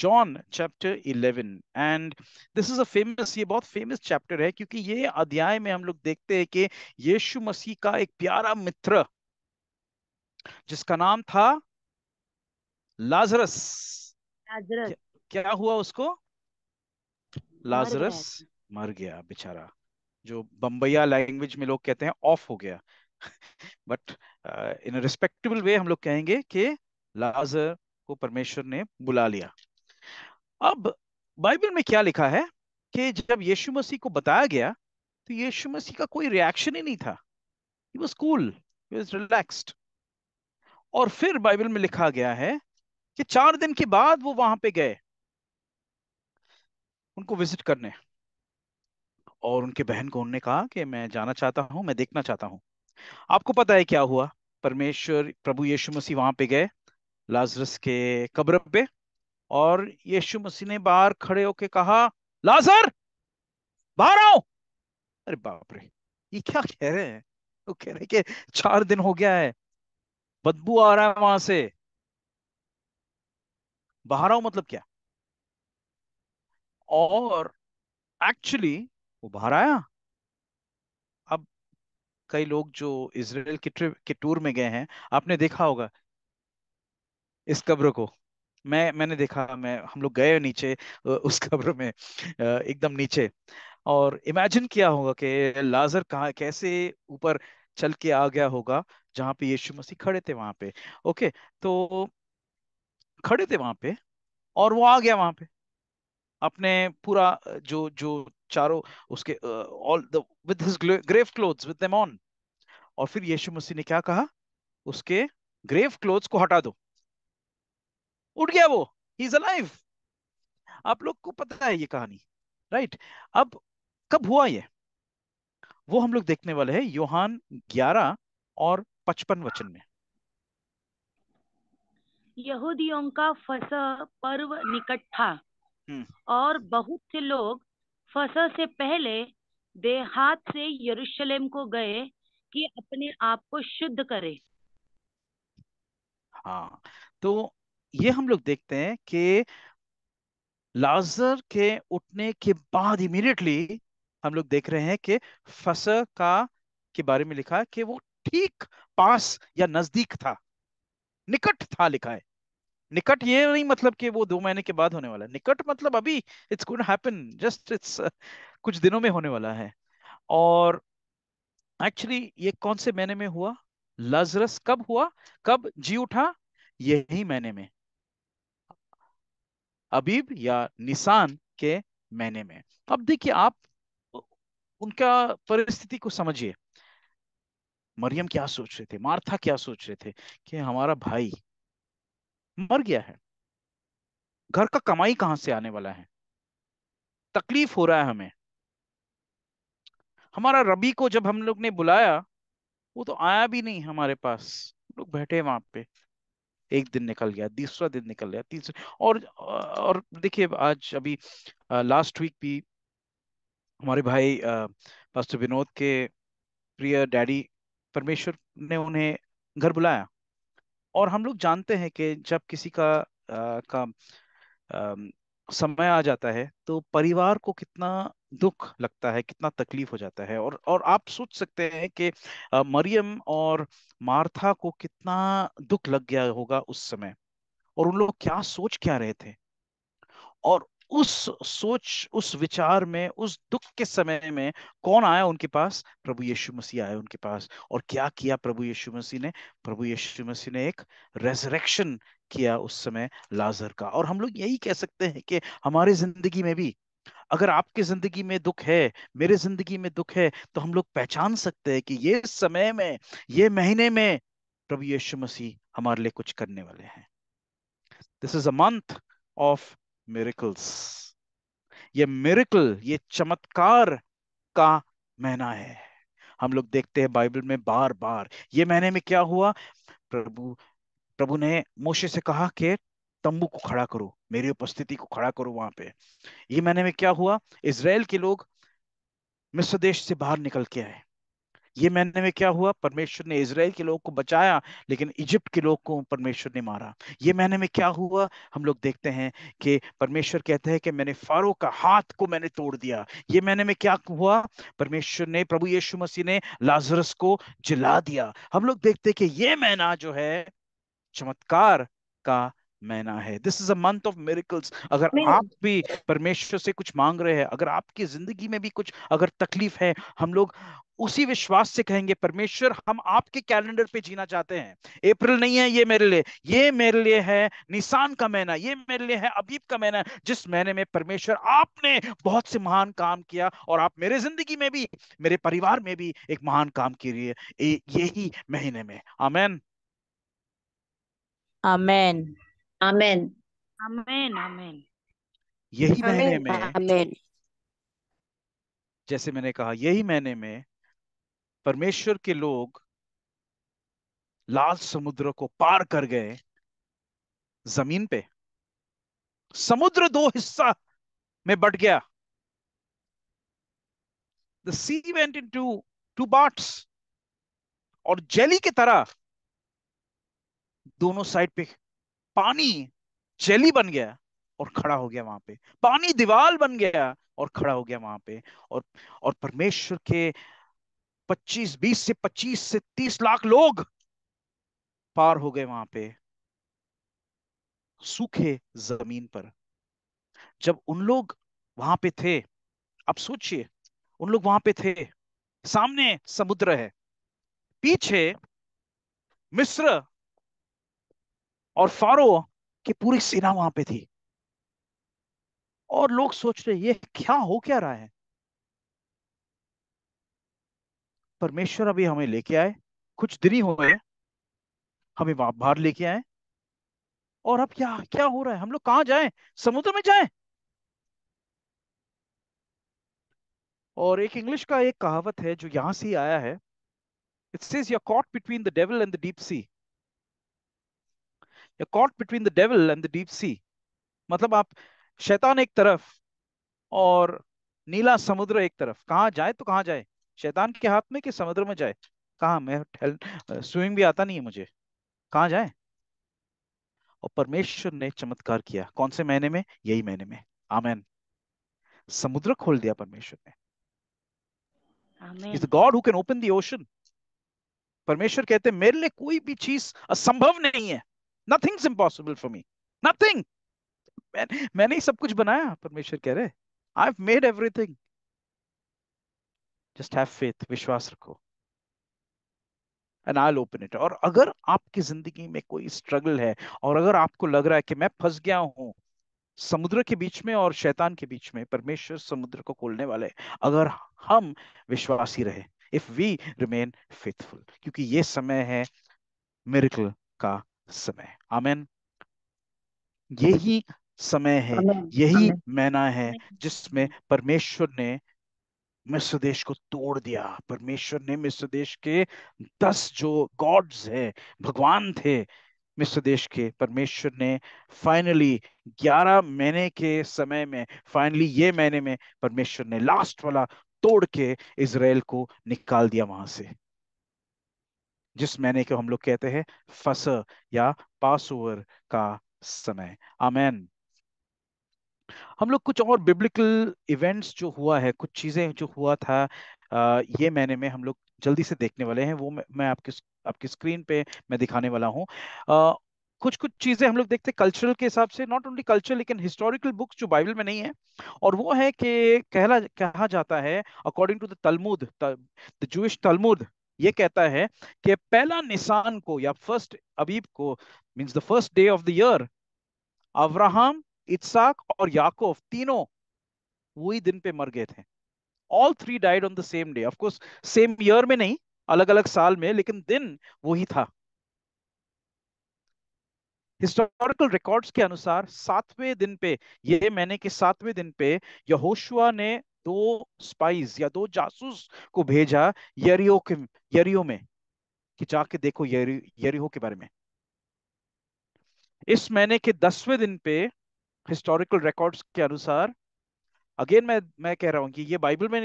John chapter 11 and this is a famous ये बहुत फेमस चैप्टर है क्योंकि ये अध्याय में हम लोग देखते हैं कि यीशु मसीह का एक प्यारा मित्र जिसका नाम था लाजरस लाजरस क्या, क्या हुआ उसको लाजरस मर गया बेचारा जो बम्बैया लैंग्वेज में लोग कहते हैं ऑफ हो गया बट इन रिस्पेक्टेबल वे हम लोग कहेंगे कि लाजर को परमेश्वर ने बुला लिया अब बाइबल में क्या लिखा है कि जब यीशु मसीह को बताया गया तो यीशु मसीह का कोई रिएक्शन ही नहीं था he was cool he was relaxed और फिर बाइबल में लिखा गया है कि चार दिन के बाद वो वहां पे गए उनको विजिट करने और उनके बहन को उन्होंने कहा कि मैं जाना चाहता हूं मैं देखना चाहता हूं आपको पता है क्या हुआ परमेश्वर प्रभु यीशु मसीह वहां पे गए लाजरस के कब्र पे और यीशु मसीह ने बाहर खड़े होके कहा लाजर बाहर आओ अरे बाप रे ये क्या कह रहे हैं वो तो कह रहे कि चार दिन हो गया है बदबू आ रहा है वहां से बाहर आओ मतलब क्या और एक्चुअली वो बाहर आया अब कई लोग जो इसराइल के ट्रिप के टूर में गए हैं आपने देखा होगा इस कब्र को मैं मैंने देखा मैं हम लोग गए नीचे उस कब्र में एकदम नीचे और इमेजिन किया होगा कि लाजर कहा कैसे ऊपर चल के आ गया होगा जहां पे यीशु मसीह खड़े थे वहां पे ओके तो खड़े थे वहां पे और वो आ गया वहां पे अपने पूरा जो जो चारों उसके all the with his grave clothes with them on और फिर यीशु मसीह ने क्या कहा उसके ग्रेव क्लोथ्स को हटा दो उठ गया वो ही इज अलाइव आप लोग को पता है ये कहानी राइट right? अब कब हुआ ये वो हम लोग देखने वाले हैं योहान 11 और 55 वचन में यहूदियों का फसह पर्व निकट था हम्म। और बहुत से लोग फस से पहले देहात से यरूशलेम को गए कि अपने आप को शुद्ध करे हाँ तो ये हम लोग देखते हैं कि लाजर के उठने के बाद इमीडिएटली हम लोग देख रहे हैं कि फस का के बारे में लिखा है कि वो ठीक पास या नजदीक था निकट था लिखा है निकट ये नहीं मतलब कि वो दो महीने के बाद होने वाला है निकट मतलब अभी it's good happen just it's कुछ दिनों में होने वाला है और एक्चुअली ये कौन से महीने में हुआ लाजरस कब हुआ कब जी उठा यही महीने में अबीब या निशान के महीने में अब देखिए आप उनका परिस्थिति को समझिए मरियम क्या सोच रहे थे मार्था क्या सोच रहे थे कि हमारा भाई मर गया है घर का कमाई कहां से आने वाला है तकलीफ हो रहा है हमें हमारा रबी को जब हम लोग ने बुलाया वो तो आया भी नहीं हमारे पास लोग बैठे वहां पे एक दिन निकल गया दूसरा दिन निकल गया तीसरा और और देखिए आज अभी लास्ट वीक भी हमारे भाई पास्टर विनोद के प्रिय डैडी परमेश्वर ने उन्हें घर बुलाया और हम लोग जानते हैं कि जब किसी का आ, का आ, समय आ जाता है तो परिवार को कितना दुख लगता है कितना तकलीफ हो जाता है और और आप सोच सकते हैं कि मरियम और मार्था को कितना दुख लग गया होगा उस समय और उन लोग क्या सोच क्या रहे थे और उस सोच उस विचार में उस दुख के समय में कौन आया उनके पास प्रभु यीशु मसीह आया उनके पास और क्या किया प्रभु यीशु मसीह ने प्रभु यीशु मसीह ने एक रेजरेक्शन किया उस समय लाजर का और हम लोग यही कह सकते हैं कि हमारी जिंदगी में भी अगर आपके जिंदगी में दुख है मेरे जिंदगी में दुख है तो हम लोग पहचान सकते हैं कि ये समय में ये महीने में प्रभु यीशु मसीह हमारे लिए कुछ करने वाले हैं this is a month of miracles ये मेरिकल ये चमत्कार का महीना है हम लोग देखते हैं बाइबल में बार बार ये महीने में क्या हुआ प्रभु प्रभु ने मोशे से कहा कि तंबू को खड़ा करो मेरी उपस्थिति को खड़ा करो वहां पे ये महीने में क्या हुआ इसराइल के लोग मिस्र देश से बाहर निकल के आए ये महीने में क्या हुआ परमेश्वर ने इसराइल के लोगों को बचाया लेकिन इजिप्ट के लोगों को परमेश्वर ने मारा ये महीने में क्या हुआ हम लोग देखते हैं कि परमेश्वर कहते हैं कि मैंने फारो का हाथ को मैंने तोड़ दिया ये महीने में क्या हुआ परमेश्वर ने प्रभु यीशु मसीह ने लाजरस को जिला दिया हम लोग देखते हैं कि ये महीना जो है चमत्कार का महीना है this is a month of miracles अगर आप भी परमेश्वर से कुछ मांग रहे हैं अगर आपकी जिंदगी में भी कुछ अगर तकलीफ है हम लोग उसी विश्वास से कहेंगे परमेश्वर हम आपके कैलेंडर पे जीना चाहते हैं अप्रैल नहीं है ये मेरे लिए ये मेरे लिए है निशान का महीना ये मेरे लिए है अबीब का महीना जिस महीने में परमेश्वर आपने बहुत से महान काम किया और आप मेरे जिंदगी में भी मेरे परिवार में भी एक महान काम लिए यही महीने में आमेन अमेन आमेन आमेन आमेन यही महीने में आमेन जैसे मैंने कहा यही महीने में परमेश्वर के लोग लाल समुद्र को पार कर गए जमीन पे समुद्र दो हिस्सा में बट गया the sea went into two parts और जेली की तरह दोनों साइड पे पानी जेली बन गया और खड़ा हो गया वहां पे पानी दीवाल बन गया और खड़ा हो गया वहां पे और और परमेश्वर के 25 20 से 25 से 30 लाख लोग पार हो गए वहां पे सूखे जमीन पर जब उन लोग वहां पे थे अब सोचिए उन लोग वहां पे थे सामने समुद्र है पीछे मिस्र और फारो की पूरी सेना वहां पे थी और लोग सोच रहे ये क्या हो क्या रहा है परमेश्वर अभी हमें लेके आए कुछ दिन ही हुए हमें बाहर लेके आए और अब क्या क्या हो रहा है हम लोग कहां जाए समुद्र में जाए और एक इंग्लिश का एक कहावत है जो यहां से आया है it says you're caught between the devil and the deep sea caught between the devil and the deep sea मतलब आप शैतान एक तरफ और नीला समुद्र एक तरफ कहाँ जाए तो कहाँ जाए शैतान के हाथ में कि समुद्र में जाए कहाँ मैं स्विमिंग भी आता नहीं है मुझे कहाँ जाए और परमेश्वर ने चमत्कार किया कौन से महीने में यही महीने में आमेन समुद्र खोल दिया परमेश्वर ने God who can open the ocean परमेश्वर कहते मेरे लिए कोई भी चीज असंभव नहीं है nothing's impossible for me nothing मैंने ही सब कुछ बनाया परमेश्वर कह रहे I have made everything just have faith विश्वास रखो एंड आई ओपन इट और अगर आपकी जिंदगी में कोई स्ट्रगल है और अगर आपको लग रहा है कि मैं फंस गया हूं समुद्र के बीच में और शैतान के बीच में परमेश्वर समुद्र को खोलने वाले अगर हम विश्वासी रहे इफ वी रिमेन फेथफुल क्योंकि ये समय है मेरिकल का समय आमेन यही समय है यही मैना है जिसमें परमेश्वर ने मिस्र देश को तोड़ दिया परमेश्वर ने मिस्र देश के दस जो गॉड्स है भगवान थे मिस्र देश के परमेश्वर ने फाइनली ग्यारह महीने के समय में फाइनली ये महीने में परमेश्वर ने लास्ट वाला तोड़ के इसराइल को निकाल दिया वहां से जिस महीने को हम लोग कहते हैं फस या पास ओवर का समय आमेन हम लोग कुछ और बिब्लिकल इवेंट्स जो हुआ है कुछ चीजें जो हुआ था ये महीने में हम लोग जल्दी से देखने वाले हैं वो मैं, मैं आपके आपकी स्क्रीन पे मैं दिखाने वाला हूँ कुछ कुछ चीजें हम लोग देखते हैं कल्चरल के हिसाब से नॉट ओनली कल्चर लेकिन हिस्टोरिकल बुक्स जो बाइबल में नहीं है और वो है कि कहला कहा जाता है according to the Talmud the Jewish Talmud ये कहता है कि पहला निशान को या फर्स्ट अबीब को means the first day of the year Abraham Yitzhak और याकूब तीनों वही दिन पे मर गए थे all three died on the same day of course same year में नहीं अलग अलग साल में लेकिन दिन वही था हिस्टोरिकल रिकॉर्ड्स के अनुसार सातवें दिन पे ये मैंने कि सातवें दिन पे यहोशुआ ने दो स्पाइस या दो जासूस को भेजा यरियो के यरियो में कि जाके देखो यरी यरियो के बारे में इस महीने के दसवें दिन पे हिस्टोरिकल रिकॉर्ड्स के अनुसार अगेन मैं मैं कह रहा हूं कि ये बाइबल में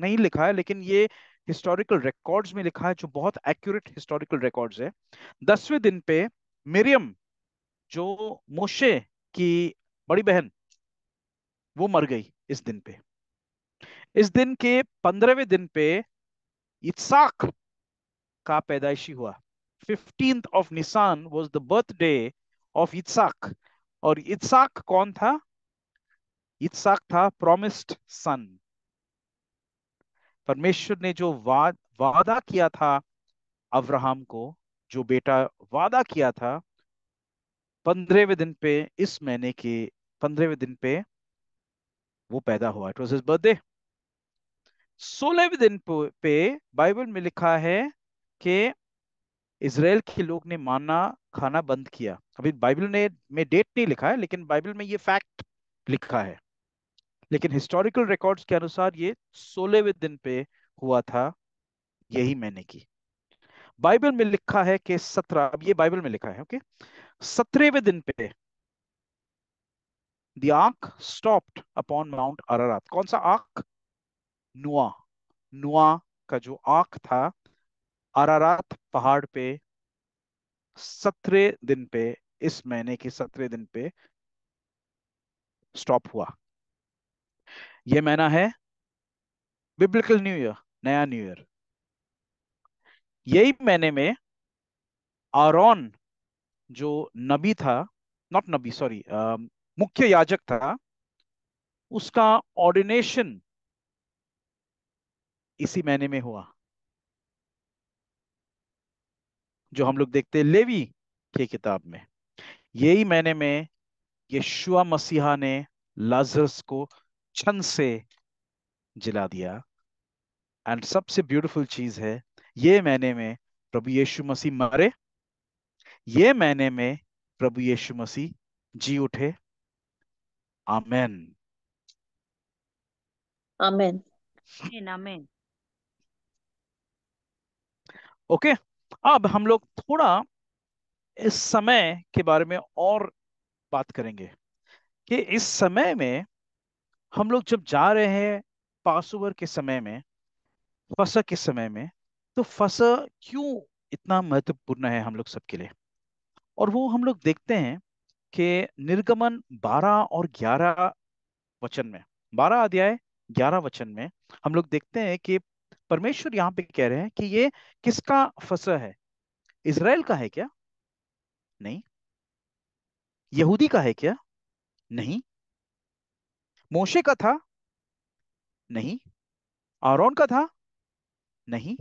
नहीं लिखा है लेकिन ये हिस्टोरिकल रिकॉर्ड्स में लिखा है जो बहुत एक्यूरेट हिस्टोरिकल रिकॉर्ड्स है दसवें दिन पे मिरियम जो मोशे की बड़ी बहन वो मर गई इस दिन पे इस दिन के पंद्रहवें दिन पे इत्साक का पैदाइशी हुआ fifteenth of Nisan was the birthday of Yitzhak और इत्साक कौन था इत्साक था प्रोमिस्ड सन परमेश्वर ने जो वाद वादा किया था अब्राहम को जो बेटा वादा किया था पंद्रहवें दिन पे इस महीने के पंद्रहवें दिन पे वो पैदा हुआ इट वॉज हिज बर्थडे सोलहवें दिन पे बाइबल में लिखा है कि इसराइल के लोग ने माना खाना बंद किया अभी बाइबल ने में डेट नहीं लिखा है लेकिन बाइबल में ये फैक्ट लिखा है लेकिन हिस्टोरिकल रिकॉर्ड्स के अनुसार ये सोलहवें दिन पे हुआ था यही मैंने की बाइबल में लिखा है कि सत्रह अब ये बाइबल में लिखा है ओके सत्रहवें दिन पे द आंख स्टॉप्ड अपॉन माउंट अरारात कौन सा आंख नुआ नुआ का जो आंख था अरारात पहाड़ पे सत्रह दिन पे इस महीने के सत्रह दिन पे स्टॉप हुआ यह महीना है बिब्लिकल न्यू ईयर नया न्यू ईयर यही महीने में आरोन जो नबी था नॉट नबी सॉरी मुख्य याजक था उसका ऑर्डिनेशन इसी महीने में हुआ जो हम लोग देखते हैं लेवी के किताब में यही महीने में यशुआ मसीहा ने लाजरस को छन से जिला दिया एंड सबसे ब्यूटीफुल चीज है ये महीने में प्रभु यीशु मसीह मरे ये महीने में प्रभु यीशु मसीह जी उठे आमेन आमेन आमेन ओके अब हम लोग थोड़ा इस समय के बारे में और बात करेंगे कि इस समय में हम लोग जब जा रहे हैं पासओवर के समय में फसा के समय में तो फसा क्यों इतना महत्वपूर्ण है हम लोग सबके लिए और वो हम लोग देखते हैं कि निर्गमन 12 और 11 वचन में 12 अध्याय 11 वचन में हम लोग देखते हैं कि परमेश्वर यहाँ पे कह रहे हैं कि ये किसका फसल है इसराइल का है क्या नहीं यहूदी का है क्या नहीं मोशे का था नहीं आरोन का था नहीं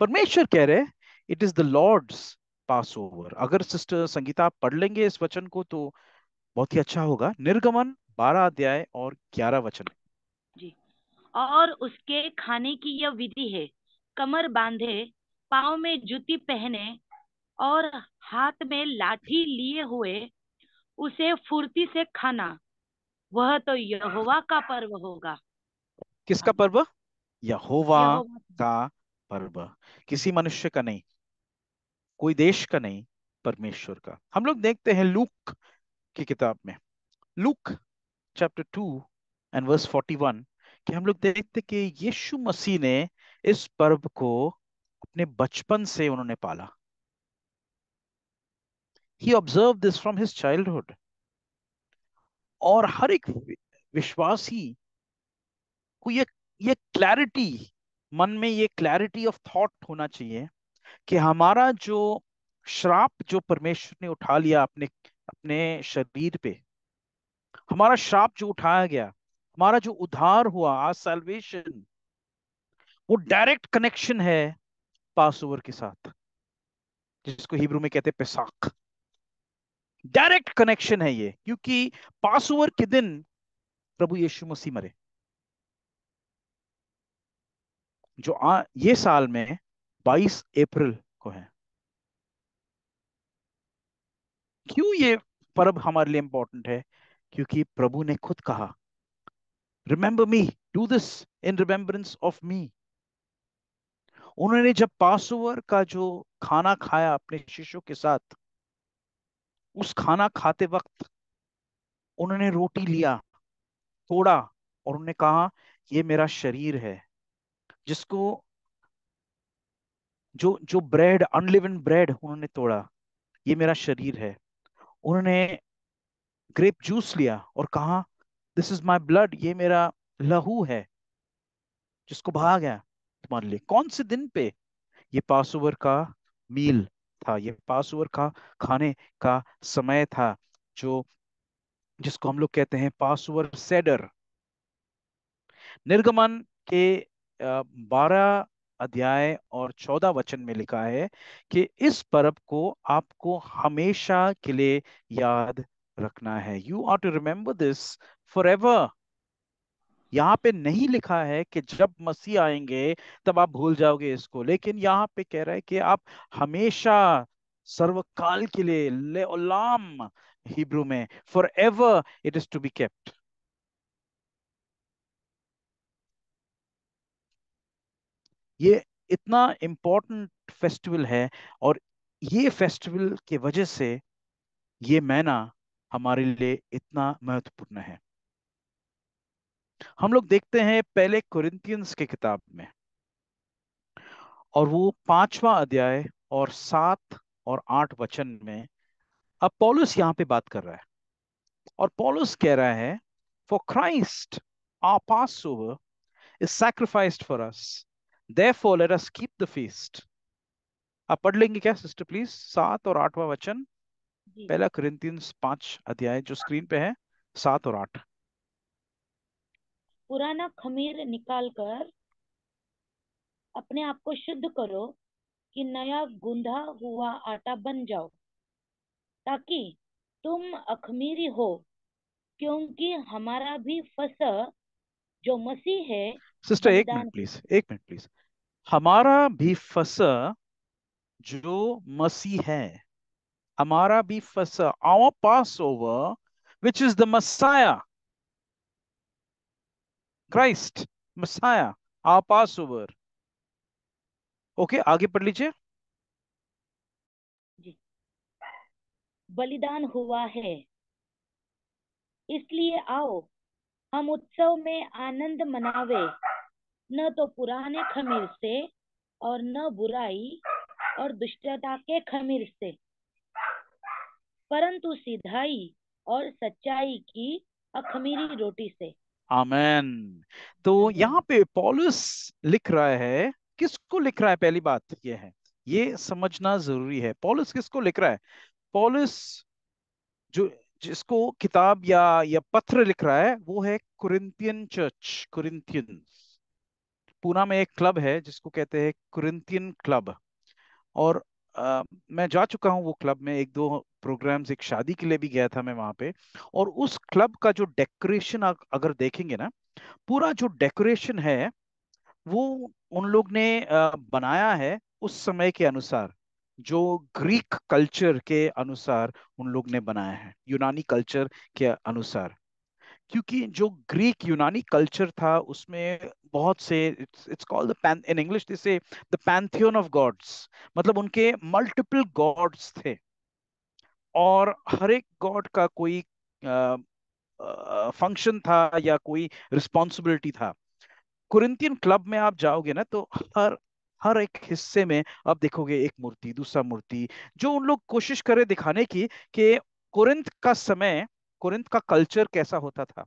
परमेश्वर कह रहे it is the Lord's passover अगर सिस्टर संगीता पढ़ लेंगे इस वचन को तो बहुत ही अच्छा होगा निर्गमन बारह अध्याय और ग्यारह वचन और उसके खाने की यह विधि है कमर बांधे पाव में जूती पहने और हाथ में लाठी लिए हुए उसे फुर्ती से खाना वह तो यहोवा का पर्व होगा किसका पर्व यहोवा का पर्व किसी मनुष्य का नहीं कोई देश का नहीं परमेश्वर का हम लोग देखते हैं लूक की किताब में Luke chapter two and verse forty one कि हम लोग देखते कि यीशु मसीह ने इस पर्व को अपने बचपन से उन्होंने पाला ही observe this from his childhood और हर एक विश्वासी को ये ये क्लैरिटी मन में ये क्लैरिटी ऑफ थॉट होना चाहिए कि हमारा जो श्राप जो परमेश्वर ने उठा लिया अपने अपने शरीर पे हमारा श्राप जो उठाया गया हमारा जो उधार हुआ आज सेल्वेशन वो डायरेक्ट कनेक्शन है पास ओवर के साथ जिसको हिब्रू में कहते पेसाख डायरेक्ट कनेक्शन है ये क्योंकि पास ओवर के दिन प्रभु यीशु मसीह मरे जो आ, ये साल में 22 अप्रैल को है क्यों ये पर्व हमारे लिए इंपॉर्टेंट है क्योंकि प्रभु ने खुद कहा remember me do this in remembrance of me उन्होंने जब पास ओवर का जो खाना खाया अपने शिष्यों के साथ उस खाना खाते वक्त उन्होंने रोटी लिया तोड़ा और उन्होंने कहा ये मेरा शरीर है जिसको जो जो ब्रेड अनलिवन ब्रेड उन्होंने तोड़ा ये मेरा शरीर है उन्होंने ग्रेप जूस लिया और कहा दिस इज माई ब्लड ये मेरा लहू है जिसको बहा गया तुम्हारे लिए कौन से दिन पे ये पास ओवर का मील था ये पास ओवर का खाने का समय था जो जिसको हम लोग कहते हैं पास ओवर सेडर निर्गमन के बारह अध्याय और चौदह वचन में लिखा है कि इस पर्व को आपको हमेशा के लिए याद रखना है you are to remember this ever यहाँ पे नहीं लिखा है कि जब मसीह आएंगे तब आप भूल जाओगे इसको लेकिन यहाँ पे कह रहा है कि आप हमेशा सर्वकाल के लिए ले हिब्रू में forever it is to be kept ये इतना इंपॉर्टेंट फेस्टिवल है और ये फेस्टिवल के वजह से ये मैना हमारे लिए इतना महत्वपूर्ण है हम लोग देखते हैं पहले कुरिंथियंस के किताब में और वो पांचवा अध्याय और सात और आठ वचन में अब पॉलुस यहां पे बात कर रहा है और पॉलुस कह रहा है for Christ our passover is sacrificed for us therefore let us keep the feast आप पढ़ लेंगे क्या सिस्टर प्लीज सात और आठवां वचन पहला कुरिंथियंस पांच अध्याय जो स्क्रीन पे है सात और आठ पुराना खमीर निकाल कर अपने आप को शुद्ध करो कि नया गुंधा हुआ आटा बन जाओ ताकि तुम अखमीरी हो क्योंकि हमारा भी फसल जो मसीह है सिस्टर एक मिनट प्लीज एक मिनट प्लीज हमारा भी फसल जो मसीह है हमारा भी फसल our passover which is the Messiah Christ Messiah a passover okay आगे पढ़ लीजिए बलिदान हुआ है इसलिए आओ हम उत्सव में आनंद मनावे न तो पुराने खमीर से और न बुराई और दुष्टता के खमीर से परंतु सीधाई और सच्चाई की अखमीरी रोटी से आमेन तो यहाँ पे पॉलिस लिख रहा है किसको लिख रहा है पहली बात तो ये है ये समझना जरूरी है पॉलिस किसको लिख रहा है पॉलिस जो जिसको किताब या या पत्र लिख रहा है वो है कुरिंतियन चर्च कुरिंतियन पूना में एक क्लब है जिसको कहते हैं कुरिंतियन क्लब और मैं जा चुका हूँ वो क्लब में एक दो प्रोग्राम्स एक शादी के लिए भी गया था मैं वहां पे और उस क्लब का जो डेकोरेशन अगर देखेंगे ना पूरा जो डेकोरेशन है वो उन लोग ने बनाया है उस समय के अनुसार जो ग्रीक कल्चर के अनुसार उन लोग ने बनाया है यूनानी कल्चर के अनुसार क्योंकि जो ग्रीक यूनानी कल्चर था उसमें बहुत से it's it's called the in English this say the pantheon of gods मतलब उनके मल्टीपल गॉड्स थे और हर एक गॉड का कोई फंक्शन uh, uh, था या कोई रिस्पॉन्सिबिलिटी था कुरिंतियन क्लब में आप जाओगे ना तो हर हर एक हिस्से में आप देखोगे एक मूर्ति दूसरा मूर्ति जो उन लोग कोशिश करे दिखाने की कि कुरिंत का समय कुरिंत का कल्चर कैसा होता था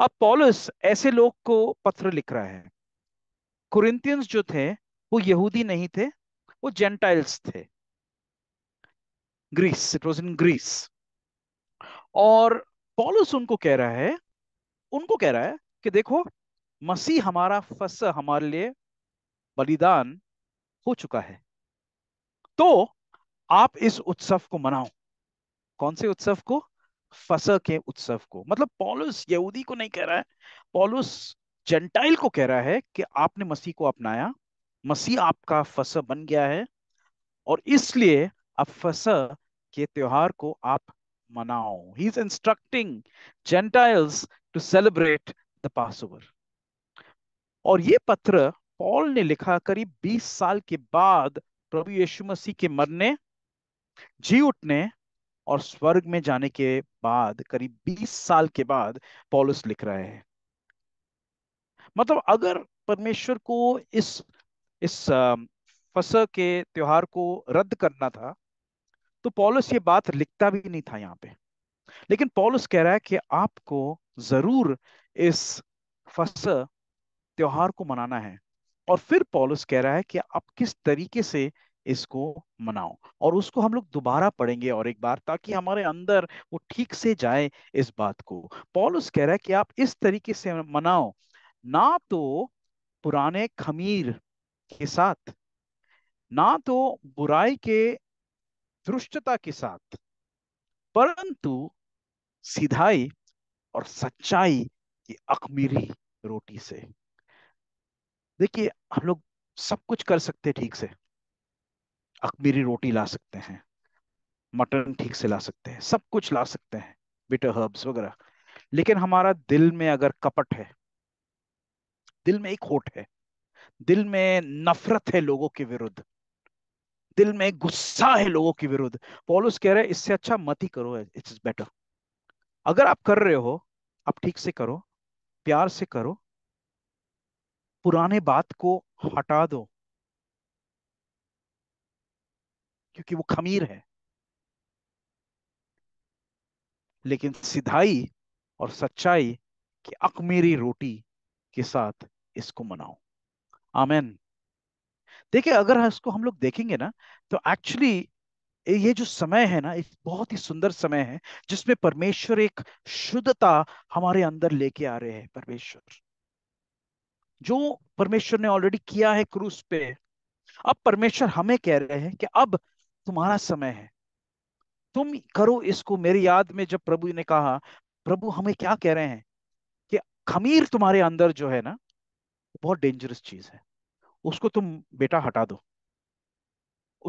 अब पॉलस ऐसे लोग को पत्र लिख रहा है कुरिंथियंस जो थे वो यहूदी नहीं थे वो जेंटाइल्स थे Greece it was in Greece और पॉलस उनको कह रहा है उनको कह रहा है कि देखो मसीह हमारा फस हमारे लिए बलिदान हो चुका है तो आप इस उत्सव को मनाओ कौन से उत्सव को फसह के उत्सव को मतलब पॉलुस यहूदी को नहीं कह रहा है पॉलुस जेंटाइल को कह रहा है कि आपने मसीह को अपनाया मसीह आपका फसह बन गया है और इसलिए अब फसह के त्योहार को आप मनाओ he is instructing Gentiles to celebrate the passover और ये पत्र पॉल ने लिखा करीब 20 साल के बाद प्रभु यीशु मसीह के मरने जी उठने और स्वर्ग में जाने के बाद करीब बीस साल के बाद पॉलिस लिख रहे हैं मतलब अगर परमेश्वर को इस इस फसह के त्योहार को रद्द करना था तो पॉलस ये बात लिखता भी नहीं था यहाँ पे लेकिन पॉलस कह रहा है कि आपको जरूर इस फस त्योहार को मनाना है और फिर पॉलस कह रहा है कि आप किस तरीके से इसको मनाओ और उसको हम लोग दोबारा पढ़ेंगे और एक बार ताकि हमारे अंदर वो ठीक से जाए इस बात को पॉल उस कह रहा है कि आप इस तरीके से मनाओ ना तो पुराने खमीर के साथ ना तो बुराई के दुष्टता के साथ परंतु सीधाई और सच्चाई की अखमीरी रोटी से देखिए हम लोग सब कुछ कर सकते ठीक से अखबीरी रोटी ला सकते हैं मटन ठीक से ला सकते हैं सब कुछ ला सकते हैं बिटर हर्ब्स वगैरह लेकिन हमारा दिल में अगर कपट है दिल में एक होट है दिल में नफरत है लोगों के विरुद्ध दिल में गुस्सा है लोगों के विरुद्ध पॉलुस कह रहे हैं इससे अच्छा मत ही करो इट्स बेटर अगर आप कर रहे हो आप ठीक से करो प्यार से करो पुराने बात को हटा दो क्योंकि वो खमीर है लेकिन सिधाई और सच्चाई की अकमेरी रोटी के साथ इसको मनाओ आमेन देखिए अगर इसको हम लोग देखेंगे ना तो एक्चुअली ये जो समय है ना एक बहुत ही सुंदर समय है जिसमें परमेश्वर एक शुद्धता हमारे अंदर लेके आ रहे हैं परमेश्वर जो परमेश्वर ने ऑलरेडी किया है क्रूस पे अब परमेश्वर हमें कह रहे हैं कि अब तुम्हारा समय है तुम करो इसको मेरी याद में जब प्रभु ने कहा प्रभु हमें क्या कह रहे हैं कि खमीर तुम्हारे अंदर जो है ना बहुत डेंजरस चीज है उसको तुम बेटा हटा दो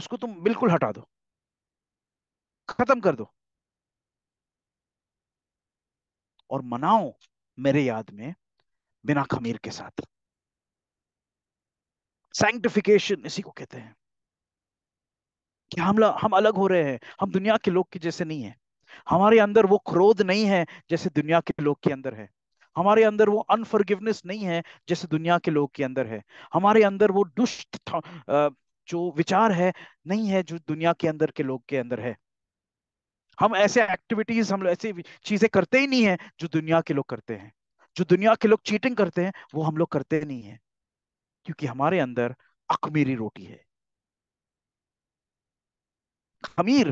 उसको तुम बिल्कुल हटा दो खत्म कर दो और मनाओ मेरे याद में बिना खमीर के साथ सैंक्टिफिकेशन इसी को कहते हैं कि हम हम अलग हो रहे हैं हम दुनिया के लोग के जैसे नहीं है हमारे अंदर वो क्रोध नहीं है जैसे दुनिया के लोग के अंदर है हमारे अंदर वो अनफॉरगिवनेस नहीं है जैसे दुनिया के लोग के अंदर है हमारे अंदर वो दुष्ट जो विचार है नहीं है जो दुनिया के अंदर के लोग के अंदर है हम ऐसे एक्टिविटीज हम ऐसी चीजें करते ही नहीं है जो दुनिया के लोग करते हैं जो दुनिया के लोग चीटिंग करते हैं वो हम लोग करते नहीं है क्योंकि हमारे अंदर अकमेरी रोटी है खमीर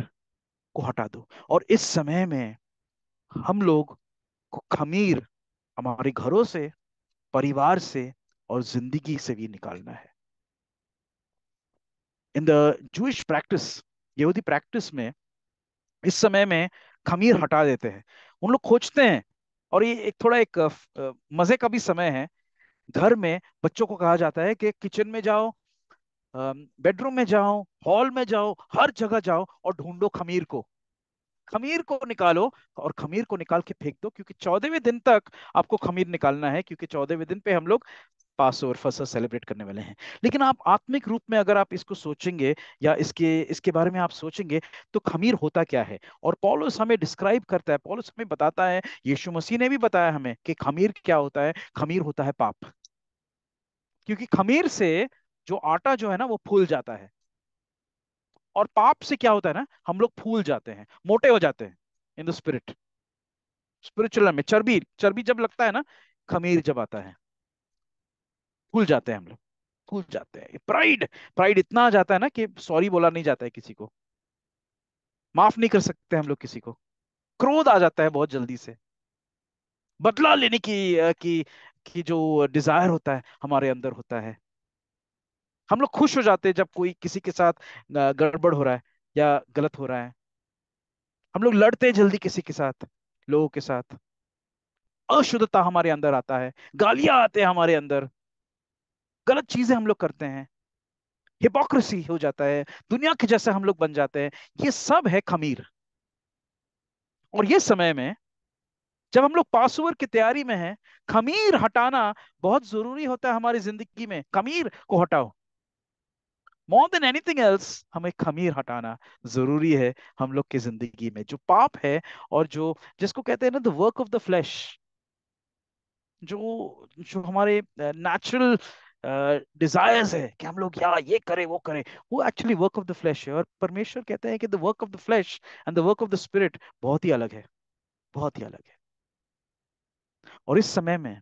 को हटा दो और इस समय में हम लोग को खमीर हमारे घरों से परिवार से और जिंदगी से भी निकालना है इन द जूश प्रैक्टिस यहूदी प्रैक्टिस में इस समय में खमीर हटा देते हैं उन लोग खोजते हैं और ये एक थोड़ा एक मजे का भी समय है घर में बच्चों को कहा जाता है कि किचन में जाओ बेडरूम में जाओ हॉल में जाओ हर जगह जाओ और ढूंढो खमीर को खमीर को निकालो और खमीर को निकाल के फेंक दो क्योंकि चौदहवें दिन तक आपको खमीर निकालना है क्योंकि चौदहवें दिन पे हम लोग पास और फसल सेलिब्रेट करने वाले हैं लेकिन आप आत्मिक रूप में अगर आप इसको सोचेंगे या इसके इसके बारे में आप सोचेंगे तो खमीर होता क्या है और पॉलोस हमें डिस्क्राइब करता है पॉलोस हमें बताता है यीशु मसीह ने भी बताया हमें कि खमीर क्या होता है खमीर होता है पाप क्योंकि खमीर से जो आटा जो है ना वो फूल जाता है और पाप से क्या होता है ना हम लोग फूल जाते हैं मोटे हो जाते हैं इन द स्पिरिट स्पिरिचुअल में चर्बी चर्बी जब लगता है ना खमीर जब आता है फूल जाते हैं हम लोग फूल जाते हैं प्राइड प्राइड इतना आ जाता है ना कि सॉरी बोला नहीं जाता है किसी को माफ नहीं कर सकते हम लोग किसी को क्रोध आ जाता है बहुत जल्दी से बदला लेने की की की जो डिजायर होता है हमारे अंदर होता है हम लोग खुश हो जाते हैं जब कोई किसी के साथ गड़बड़ हो रहा है या गलत हो रहा है हम लोग लड़ते हैं जल्दी किसी के साथ लोगों के साथ अशुद्धता हमारे अंदर आता है गालियां आते हैं हमारे अंदर गलत चीजें हम लोग करते हैं हिपोक्रेसी हो जाता है दुनिया के जैसे हम लोग बन जाते हैं ये सब है खमीर और ये समय में जब हम लोग पासवर की तैयारी में हैं खमीर हटाना बहुत जरूरी होता है हमारी जिंदगी में खमीर को हटाओ मोर देन एनीथिंग एल्स हमें खमीर हटाना जरूरी है हम लोग की जिंदगी में जो पाप है और जो जिसको कहते हैं ना the work of the flesh जो जो हमारे नेचुरल डिजायर्स है कि हम लोग यार ये करें वो करें वो actually work of the flesh है और परमेश्वर कहते हैं कि the work of the flesh and the work of the spirit बहुत ही अलग है बहुत ही अलग है और इस समय में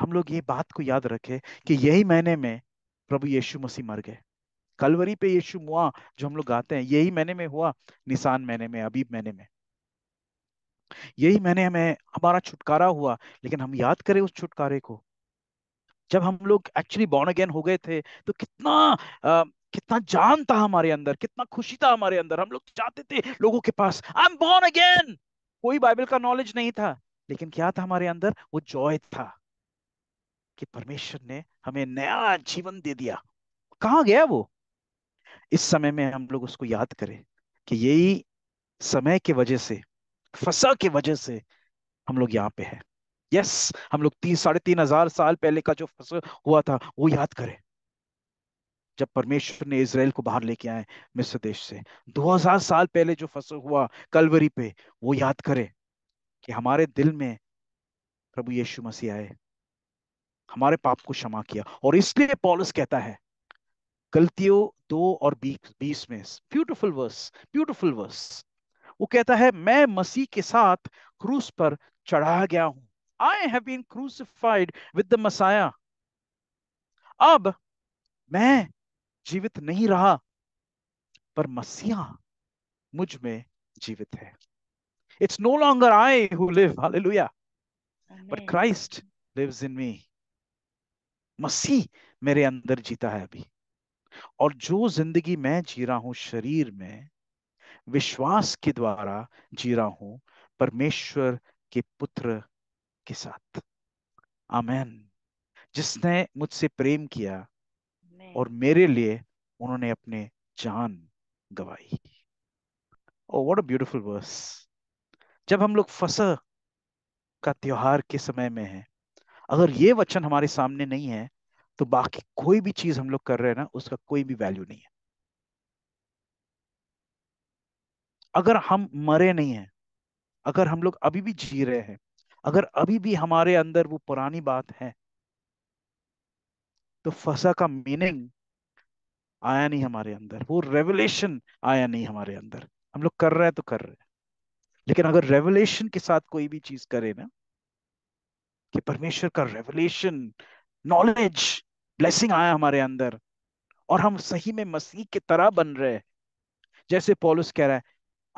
हम लोग ये बात को याद रखें कि यही महीने में प्रभु यीशु मसीह मर गए कलवरी पे यीशु मुआ जो हम लोग गाते हैं यही महीने में हुआ निशान महीने में अबीब महीने में यही महीने में हमारा छुटकारा हुआ लेकिन हम याद करें उस छुटकारे को जब हम लोग एक्चुअली बॉर्न अगेन हो गए थे तो कितना आ, कितना जान था हमारे अंदर कितना खुशी था हमारे अंदर हम लोग चाहते थे लोगों के पास आई एम बॉर्न अगेन कोई बाइबल का नॉलेज नहीं था लेकिन क्या था हमारे अंदर वो जॉय था कि परमेश्वर ने हमें नया जीवन दे दिया कहाँ गया वो इस समय में हम लोग उसको याद करें कि यही समय के वजह से फसा के वजह से हम लोग यहाँ पे हैं यस yes, हम लोग तीन साढ़े तीन हजार साल पहले का जो फसल हुआ था वो याद करें जब परमेश्वर ने इसराइल को बाहर लेके आए मिस्र देश से दो हजार साल पहले जो फसल हुआ कलवरी पे वो याद करें कि हमारे दिल में प्रभु यीशु मसीह आए हमारे पाप को क्षमा किया और इसलिए पॉलस कहता है गलतियों दो और बीस में ब्यूटिफुल वर्स ब्यूटिफुल वर्स वो कहता है मैं मसीह के साथ क्रूस पर चढ़ा गया हूं I have been crucified with the Messiah अब मैं जीवित नहीं रहा पर मसीहा मुझ में जीवित है it's no longer I who live hallelujah but Christ lives in me मसीह मेरे अंदर जीता है अभी और जो जिंदगी मैं जी रहा हूं शरीर में विश्वास के द्वारा जी रहा हूं परमेश्वर के पुत्र के साथ आमेन जिसने मुझसे प्रेम किया और मेरे लिए उन्होंने अपने जान गवाई oh what a beautiful verse जब हम लोग फसह का त्योहार के समय में हैं अगर ये वचन हमारे सामने नहीं है तो बाकी कोई भी चीज हम लोग कर रहे हैं ना उसका कोई भी वैल्यू नहीं है अगर हम मरे नहीं है अगर हम लोग अभी भी जी रहे हैं अगर अभी भी हमारे अंदर वो पुरानी बात है तो फसा का मीनिंग आया नहीं हमारे अंदर वो रेवलेशन आया नहीं हमारे अंदर हम लोग कर रहे हैं तो कर रहे हैं लेकिन अगर रेवलेशन के साथ कोई भी चीज करे ना कि परमेश्वर का रेवलेशन नॉलेज ब्लेसिंग आया हमारे अंदर और हम सही में मसीह की तरह बन रहे जैसे पॉलिस कह रहा है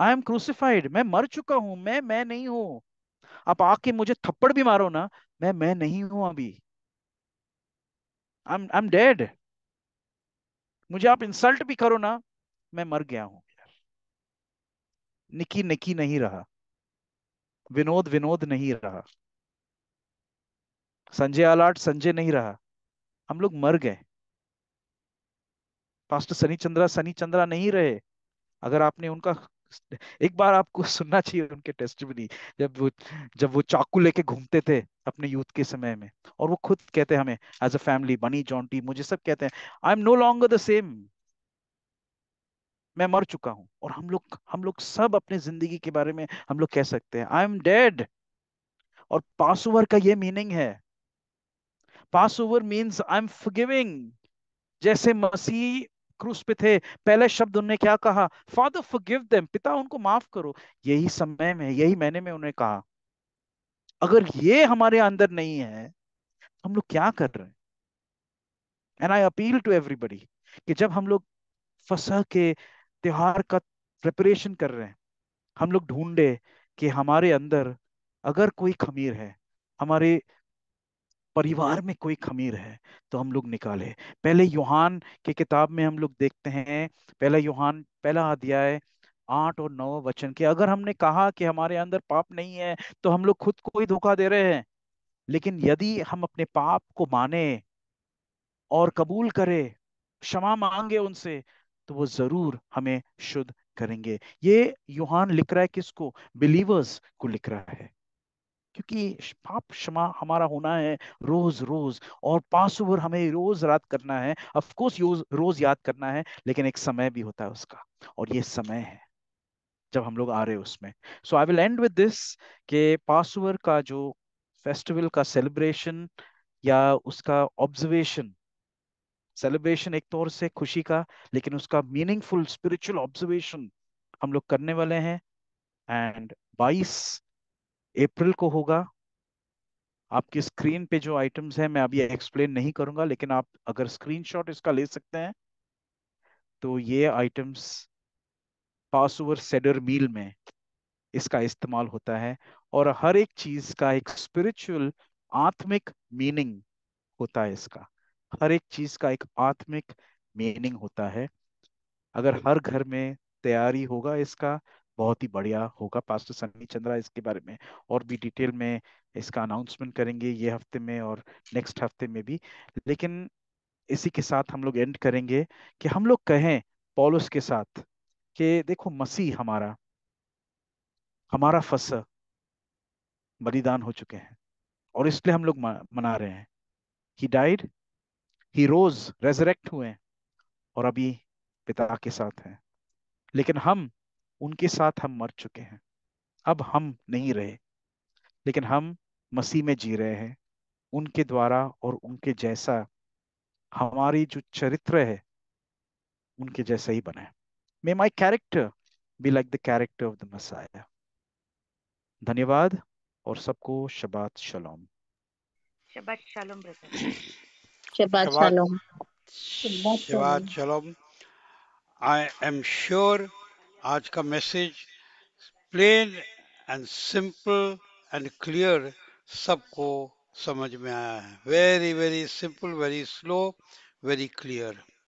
आई एम क्रूसिफाइड मैं मर चुका हूं मैं मैं नहीं हूं आप आके मुझे थप्पड़ भी मारो ना मैं मैं नहीं हूं अभी आई आई एम डेड मुझे आप इंसल्ट भी करो ना मैं मर गया हूं निकी निकी नहीं रहा विनोद विनोद नहीं रहा संजय आलाट संजय नहीं रहा हम लोग मर गए पास्टर सनी चंद्रा सनी चंद्रा नहीं रहे अगर आपने उनका एक बार आपको <laughs> सुनना चाहिए उनके टेस्ट भी नहीं जब वो जब वो चाकू लेके घूमते थे अपने यूथ के समय में और वो खुद कहते हैं हमें एज अ फैमिली बनी जॉन्टी मुझे सब कहते हैं I am no longer the same मैं मर चुका हूं और हम लोग हम लोग सब अपने जिंदगी के बारे में हम लोग कह सकते हैं आई एम डेड और पास का ये मीनिंग है passover means I am forgiving जैसे मसीह क्रूस पे थे पहले शब्द उन्होंने क्या कहा फादर फॉरगिव देम पिता उनको माफ करो यही समय में यही महीने में उन्हें कहा अगर ये हमारे अंदर नहीं है हम लोग क्या कर रहे हैं and I appeal to everybody कि जब हम लोग फसह के त्योहार का प्रिपरेशन कर रहे हैं हम लोग ढूंढे कि हमारे अंदर अगर कोई खमीर है हमारे परिवार में कोई खमीर है तो हम लोग निकाले पहले यूहान के किताब में हम लोग देखते हैं पहला यूहान पहला अध्याय आठ और नौ वचन के अगर हमने कहा कि हमारे अंदर पाप नहीं है तो हम लोग खुद को ही धोखा दे रहे हैं लेकिन यदि हम अपने पाप को माने और कबूल करें क्षमा मांगे उनसे तो वो जरूर हमें शुद्ध करेंगे ये यूहान लिख रहा है किसको बिलीवर्स को लिख रहा है क्योंकि पाप क्षमा हमारा होना है रोज रोज और पास ओवर हमें रोज रात करना है अफकोर्स रोज याद करना है लेकिन एक समय भी होता है उसका और ये समय है जब हम लोग आ रहे हैं उसमें so I will end with this के पास ओवर का जो फेस्टिवल का सेलिब्रेशन या उसका ऑब्जर्वेशन सेलिब्रेशन एक तौर से खुशी का लेकिन उसका मीनिंगफुल स्पिरिचुअल ऑब्जर्वेशन हम लोग करने वाले हैं एंड 22 अप्रैल को होगा आपके स्क्रीन पे जो आइटम्स हैं मैं अभी एक्सप्लेन नहीं करूंगा लेकिन आप अगर स्क्रीनशॉट इसका ले सकते हैं तो ये items passover seder meal में इसका इस्तेमाल होता है और हर एक चीज का एक स्पिरिचुअल आत्मिक मीनिंग होता है इसका हर एक चीज का एक आत्मिक मीनिंग होता है अगर हर घर में तैयारी होगा इसका बहुत ही बढ़िया होगा पास्टर सन्नी चंद्रा इसके बारे में और भी डिटेल में इसका अनाउंसमेंट करेंगे ये हफ्ते में और नेक्स्ट हफ्ते में भी लेकिन इसी के साथ हम लोग एंड करेंगे कि हम लोग कहें पॉलस के साथ कि देखो मसीह हमारा हमारा फस बलिदान हो चुके हैं और इसलिए हम लोग मना रहे हैं he died he rose resurrect हुए और अभी पिता के साथ हैं लेकिन हम उनके साथ हम मर चुके हैं अब हम नहीं रहे लेकिन हम मसीह में जी रहे हैं उनके द्वारा और उनके जैसा हमारी जो चरित्र है उनके जैसा ही बना है may my character be like the character of the Messiah धन्यवाद और सबको शबात शलोम शबात शलोम शबात शलोम शबात शलोम I sure आज का message plain and simple and clear सबको समझ में आया है very very simple very slow very clear